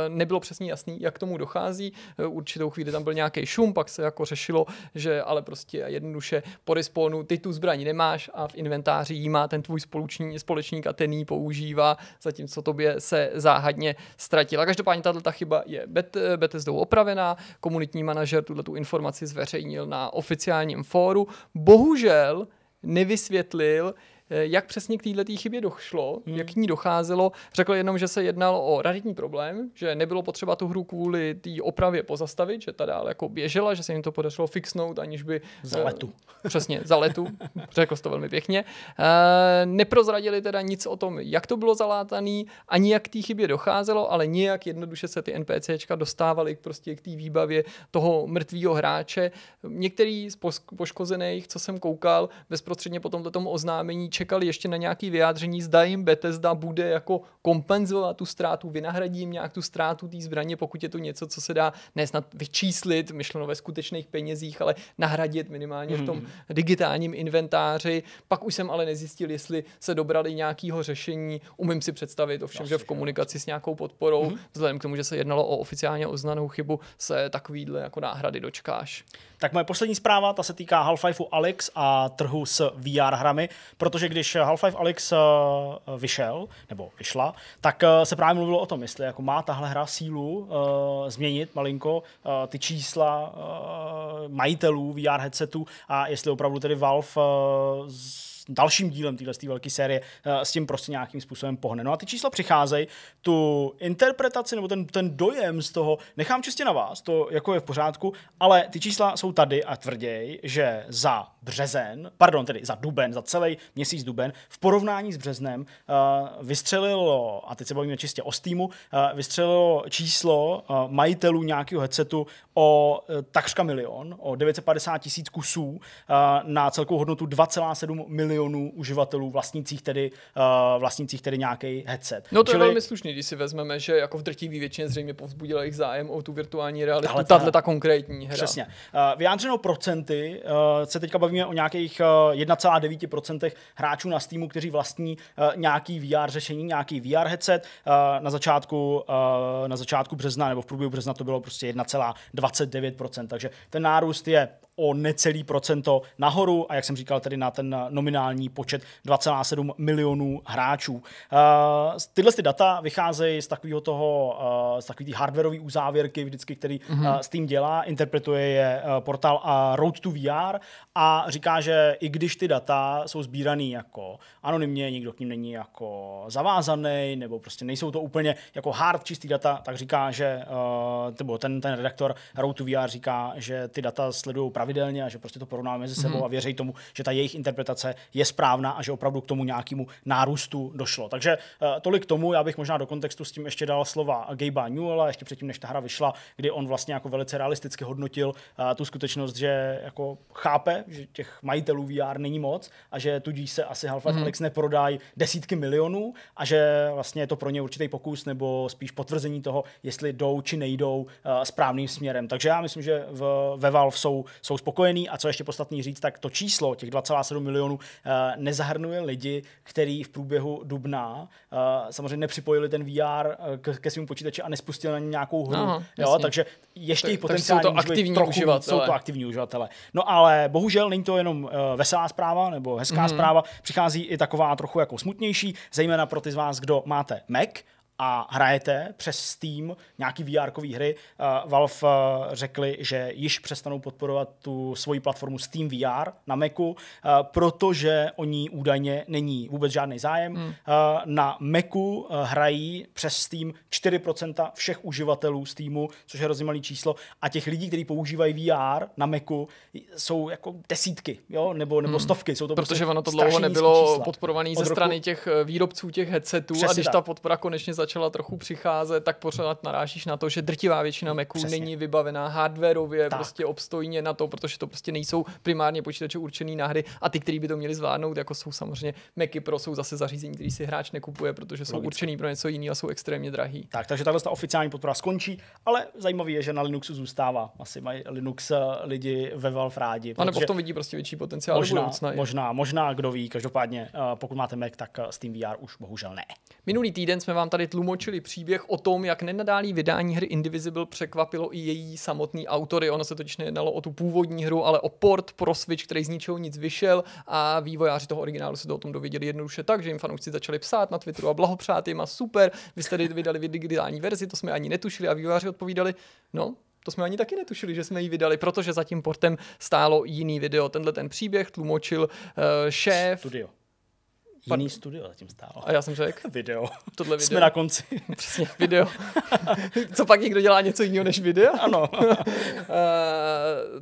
nebylo přesně jasný, jak k tomu dochází. Eh, určitou chvíli tam byl nějaký šum, pak se jako řešilo, že ale prostě jednoduše po respawnu ty tu zbraň nemáš a v inventáři ji má ten tvůj spoluční, společník a ten ji používá, zatímco tobě se záhadně ztratila. Každopádně tato chyba je bet, eh, Bethesdou opravená, komunitní manažer tuto tu informaci zveřejnil na oficiálním fóru. Bohužel nevysvětlil, Eh, jak přesně k této chybě došlo, hmm. jak k ní docházelo. Řekl jenom, že se jednalo o raditní problém, že nebylo potřeba tu hru kvůli té opravě pozastavit, že ta dál jako běžela, že se jim to podařilo fixnout, aniž by... Za eh, letu. Přesně, za letu. Řekl to velmi pěkně. Eh, neprozradili teda nic o tom, jak to bylo zalátaný, ani jak té chybě docházelo, ale nějak jednoduše se ty NPCčka dostávaly prostě k té výbavě toho mrtvého hráče. Některý z poškozených, co jsem koukal, bezprostředně po tomto oznámení čekali ještě na nějaké vyjádření, zda jim Bethesda bude jako kompenzovat tu ztrátu, vynahradí jim nějak tu ztrátu té zbraně, pokud je to něco, co se dá ne snad vyčíslit, myšleno ve skutečných penězích, ale nahradit minimálně v tom hmm. digitálním inventáři. Pak už jsem ale nezjistil, jestli se dobrali nějakého řešení. Umím si představit, ovšem, že v komunikaci s nějakou podporou, hmm vzhledem k tomu, že se jednalo o oficiálně oznanou chybu, se takovýhle jako náhrady dočkáš. Tak moje poslední zpráva, ta se týká Half-Lifeu Alex a trhu s VR hrami, protože že když eh, Half-Life Alyx eh, eh, vyšel, nebo vyšla, tak se právě mluvilo o tom, jestli jako má tahle hra sílu změnit malinko ty čísla majitelů VR headsetu a jestli opravdu tedy Valve dalším dílem téhle velké série eh, s tím prostě nějakým způsobem pohne. No a ty čísla přicházejí, tu interpretaci nebo ten, ten dojem z toho nechám čistě na vás, to jako je v pořádku, ale ty čísla jsou tady a tvrději, že za březen, pardon, tedy za duben, za celý měsíc duben, v porovnání s březnem uh, vystřelilo, a teď se bavíme čistě o Steamu, uh, vystřelilo číslo uh, majitelů nějakého headsetu o uh, takřka milion, o 950 tisíc kusů uh, na celkovou hodnotu 2,7 milionů milionů uživatelů vlastnících tedy, uh, eh, vlastnících tedy nějaký headset. No to Čili... je velmi slušný, když si vezmeme, že jako v drtivý většině zřejmě povzbudila jejich zájem o tu virtuální realitu, tahle, tahle ta konkrétní hra. Přesně. Uh, vyjádřeno procenty, uh, se teďka bavíme o nějakých uh, 1,9% hráčů na Steamu, kteří vlastní uh, nějaký VR řešení, nějaký VR headset. Uh, na začátku, uh, na začátku března nebo v průběhu března to bylo prostě 1,29%, takže ten nárůst je o necelý procento nahoru a jak jsem říkal tedy na ten nominální počet 2,7 milionů hráčů. Uh, tyhle ty data vycházejí z takového toho, uh, z takový hardwareové uzávěrky vždycky, který mm-hmm. uh, dělá, interpretuje je uh, portál uh, Road to VR a říká, že i když ty data jsou sbíraný jako anonymně, nikdo k ním není jako zavázaný, nebo prostě nejsou to úplně jako hard čistý data, tak říká, že uh, ten, ten redaktor Road to VR říká, že ty data sledují pravidelně a že prostě to porovnáme mezi mhm. sebou mm-hmm. a věří tomu, že ta jejich interpretace je správná a že opravdu k tomu nějakému nárůstu došlo. Takže eh, tolik tomu, já bych možná do kontextu s tím ještě dal slova Gabe'a Newella, ještě předtím, než ta hra vyšla, kdy on vlastně jako velice realisticky hodnotil eh, tu skutečnost, že jako chápe, že těch majitelů VR není moc a že tudíž se asi Half-Life mm-hmm. Alyx neprodají desítky milionů a že vlastně je to pro ně určitý pokus nebo spíš potvrzení toho, jestli jdou či nejdou eh, správným směrem. Takže já myslím, že v, ve Valve jsou, jsou jsou spokojení a co ještě podstatný říct, tak to číslo, těch 2,7 milionů, eh, nezahrnuje lidi, který v průběhu dubna eh, samozřejmě nepřipojili ten VR eh, ke, svým počítači a nespustili na ně nějakou hru. Aha, no, jo, takže ještě jich potenciální jsou to aktivní trochu, Jsou to aktivní uživatele. No ale bohužel není to jenom veselá zpráva nebo hezká mm-hmm. zpráva, přichází i taková trochu jako smutnější, zejména pro ty z vás, kdo máte Mac, a hrajete přes Steam nějaký vr hry. Uh, Valve uh, řekli, že již přestanou podporovat tu svoji platformu Steam VR na Macu, uh, protože o ní údajně není vůbec žádný zájem. Hmm. Uh, na Macu uh, hrají přes Steam 4% všech uživatelů Steamu, což je hrozně malý číslo. A těch lidí, kteří používají VR na Macu, jsou jako desítky, jo? nebo, nebo hmm. stovky. Jsou to protože prostě ono to dlouho nebylo podporované ze strany těch výrobců těch headsetů Přesně a když tak. ta podpora konečně začala trochu přicházet, tak pořád narážíš na to, že drtivá většina mm, Maců Přesně. není vybavená hardwareově, tak. prostě obstojně na to, protože to prostě nejsou primárně počítače určený na hry a ty, který by to měli zvládnout, jako jsou samozřejmě Macy Pro, jsou zase zařízení, který si hráč nekupuje, protože jsou Logicky. určený pro něco jiného a jsou extrémně drahý. Tak, takže tahle ta oficiální podpora skončí, ale zajímavé je, že na Linuxu zůstává. Asi mají Linux eh, lidi ve Valve rádi. A nebo v tom vidí prostě větší potenciál možná, možná, Možná, možná, kdo ví. Každopádně, eh, pokud máte Mac, tak eh, VR už bohužel ne. Minulý týden jsme vám tady tlumočili příběh o tom, jak nenadálý vydání hry Indivisible překvapilo i její samotný autory. Ono se totiž nejednalo o tu původní hru, ale o port pro Switch, který z ničeho nic vyšel a vývojáři toho originálu se to o tom dověděli jednoduše tak, že jim fanoušci začali psát na Twitteru a blahopřát jim a super, vy jste vydali digitální verzi, to jsme ani netušili a vývojáři odpovídali, no, to jsme ani taky netušili, že jsme ji vydali, protože za tím portem stálo jiný video. Tenhle ten příběh tlumočil uh, šéf... Studio jiný studio zatím stálo. A já jsem řekl? Video. Tohle video. Jsme na konci. Přesně, video. Co pak někdo dělá něco jiného než video? Ano. Eh,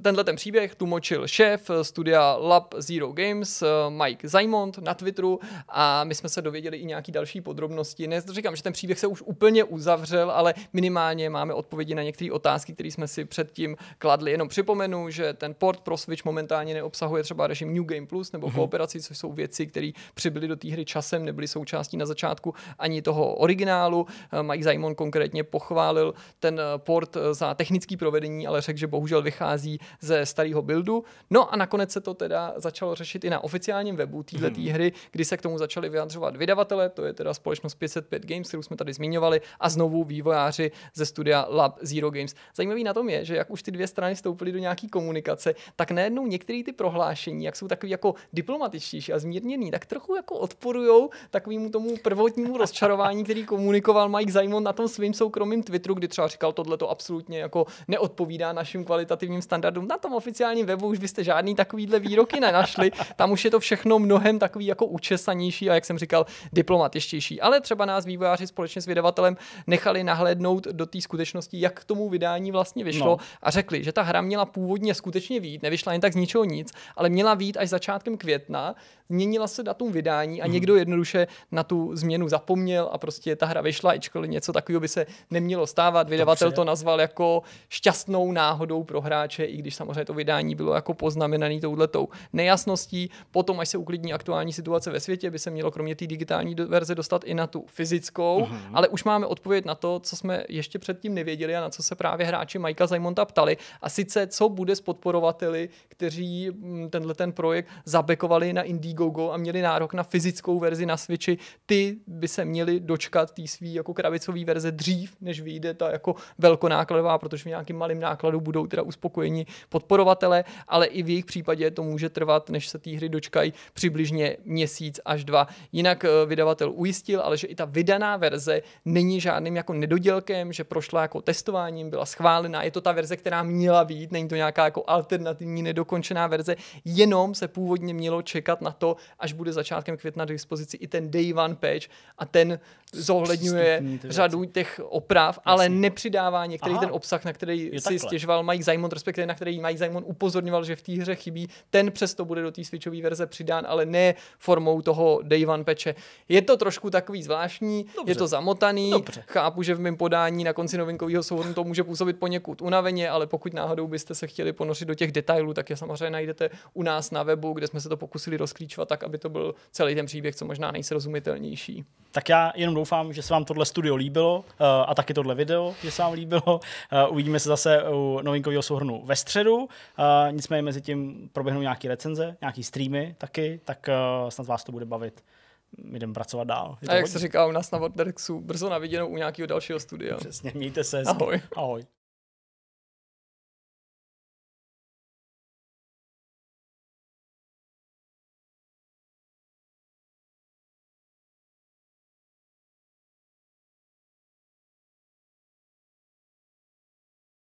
tenhle ten příběh tlumočil šéf eh, studia Lab Zero Games, eh, Mike Zajmond na Twitteru a my jsme se dověděli i nějaký další podrobnosti. Ne, říkám, že ten příběh se už úplně uzavřel, ale minimálně máme odpovědi na některé otázky, které jsme si předtím kladli. Jenom připomenu, že ten port pro Switch momentálně neobsahuje třeba režim New Game Plus nebo mhm. kooperaci, což jsou věci, které přibyly do té hry časem, nebyli součástí na začátku ani toho originálu. Eh, Mike Simon konkrétně pochválil ten eh, port eh, za technický provedení, ale řekl, že bohužel vychází ze starého buildu. No a nakonec se to teda začalo řešit i na oficiálním webu téhle hmm. hry, kdy se k tomu začali vyjadřovat vydavatele, to je teda společnost 505 Games, kterou jsme tady zmiňovali, a znovu vývojáři ze studia Lab Zero Games. Zajímavý na tom je, že jak už ty dvě strany vstoupily do nějaké komunikace, tak najednou některé ty prohlášení, jak jsou takový jako diplomatičtější a zmírněný, tak trochu jako odporují takovému tomu prvotnímu rozčarování, který komunikoval Mike Zajmon na tom svým soukromém Twitteru, kdy třeba říkal, tohle to absolutně jako neodpovídá našim kvalitativním standardům. Na tom oficiálním webu už byste žádný takovýhle výroky nenašli. Tam už je to všechno mnohem takový jako učesanější a jak jsem říkal, diplomatičtější. Ale třeba nás vývojáři společně s vydavatelem nechali nahlédnout do té skutečnosti, jak k tomu vydání vlastně vyšlo no. a řekli, že ta hra měla původně skutečně vít, nevyšla jen tak z ničeho nic, ale měla vít až začátkem května, změnila se datum vydání a mhm. někdo jednoduše na tu změnu zapomněl a prostě ta hra vyšla, ičkoliv něco takového by se nemělo stávat. Vydavatel to nazval jako šťastnou náhodou pro hráče, i když samozřejmě to vydání bylo jako poznamenané touhletou nejasností. Potom, až se uklidní aktuální situace ve světě, by se mělo kromě té digitální verze dostat i na tu fyzickou, uhum. ale už máme odpověď na to, co jsme ještě předtím nevěděli a na co se právě hráči Majka Zajmonta ptali. A sice, co bude s podporovateli, kteří mm, tenhle ten projekt zabekovali na Indiegogo a měli nárok na fyzickou fyzickou verzi na Switchi, ty by se měly dočkat té svý jako krabicové verze dřív, než vyjde ta jako velkonákladová, protože v nějakým malým nákladu budou teda uspokojeni podporovatele, ale i v jejich případě to může trvat, než se té hry dočkají přibližně měsíc až dva. Jinak eh, vydavatel ujistil, ale že i ta vydaná verze není žádným jako nedodělkem, že prošla jako testováním, byla schválená, je to ta verze, která měla být, není to nějaká jako alternativní nedokončená verze, jenom se původně mělo čekat na to, až bude začátkem května května na dispozici i ten day one patch a ten zohledňuje řadu těch oprav, Jasně. ale nepřidává některý Aha. ten obsah, na který je si takhle. stěžoval Mike Simon, respektive na který Mike Simon upozorňoval, že v té hře chybí, ten přesto bude do té switchové verze přidán, ale ne formou toho day one patche. Je to trošku takový zvláštní, Dobře. je to zamotaný, Dobře. chápu, že v mém podání na konci novinkového souhrnu to může působit poněkud unaveně, ale pokud náhodou byste se chtěli ponořit do těch detailů, tak je samozřejmě najdete u nás na webu, kde jsme se to pokusili rozklíčovat tak, aby to byl celý celý ten příběh co možná nejsrozumitelnější. Tak já jenom doufám, že se vám tohle studio líbilo eh, a taky tohle video, že se vám líbilo. Eh, uvidíme se zase u novinkového souhrnu ve středu. Eh, nicméně mezi tím proběhnou nějaké recenze, nějaké streamy taky, tak snad vás to bude bavit my jdeme pracovat dál. Je a jak hodně? se říká u nás na Vortexu, brzo naviděnou u nějakého dalšího studia. Přesně, mějte se. Ahoj. Ahoj.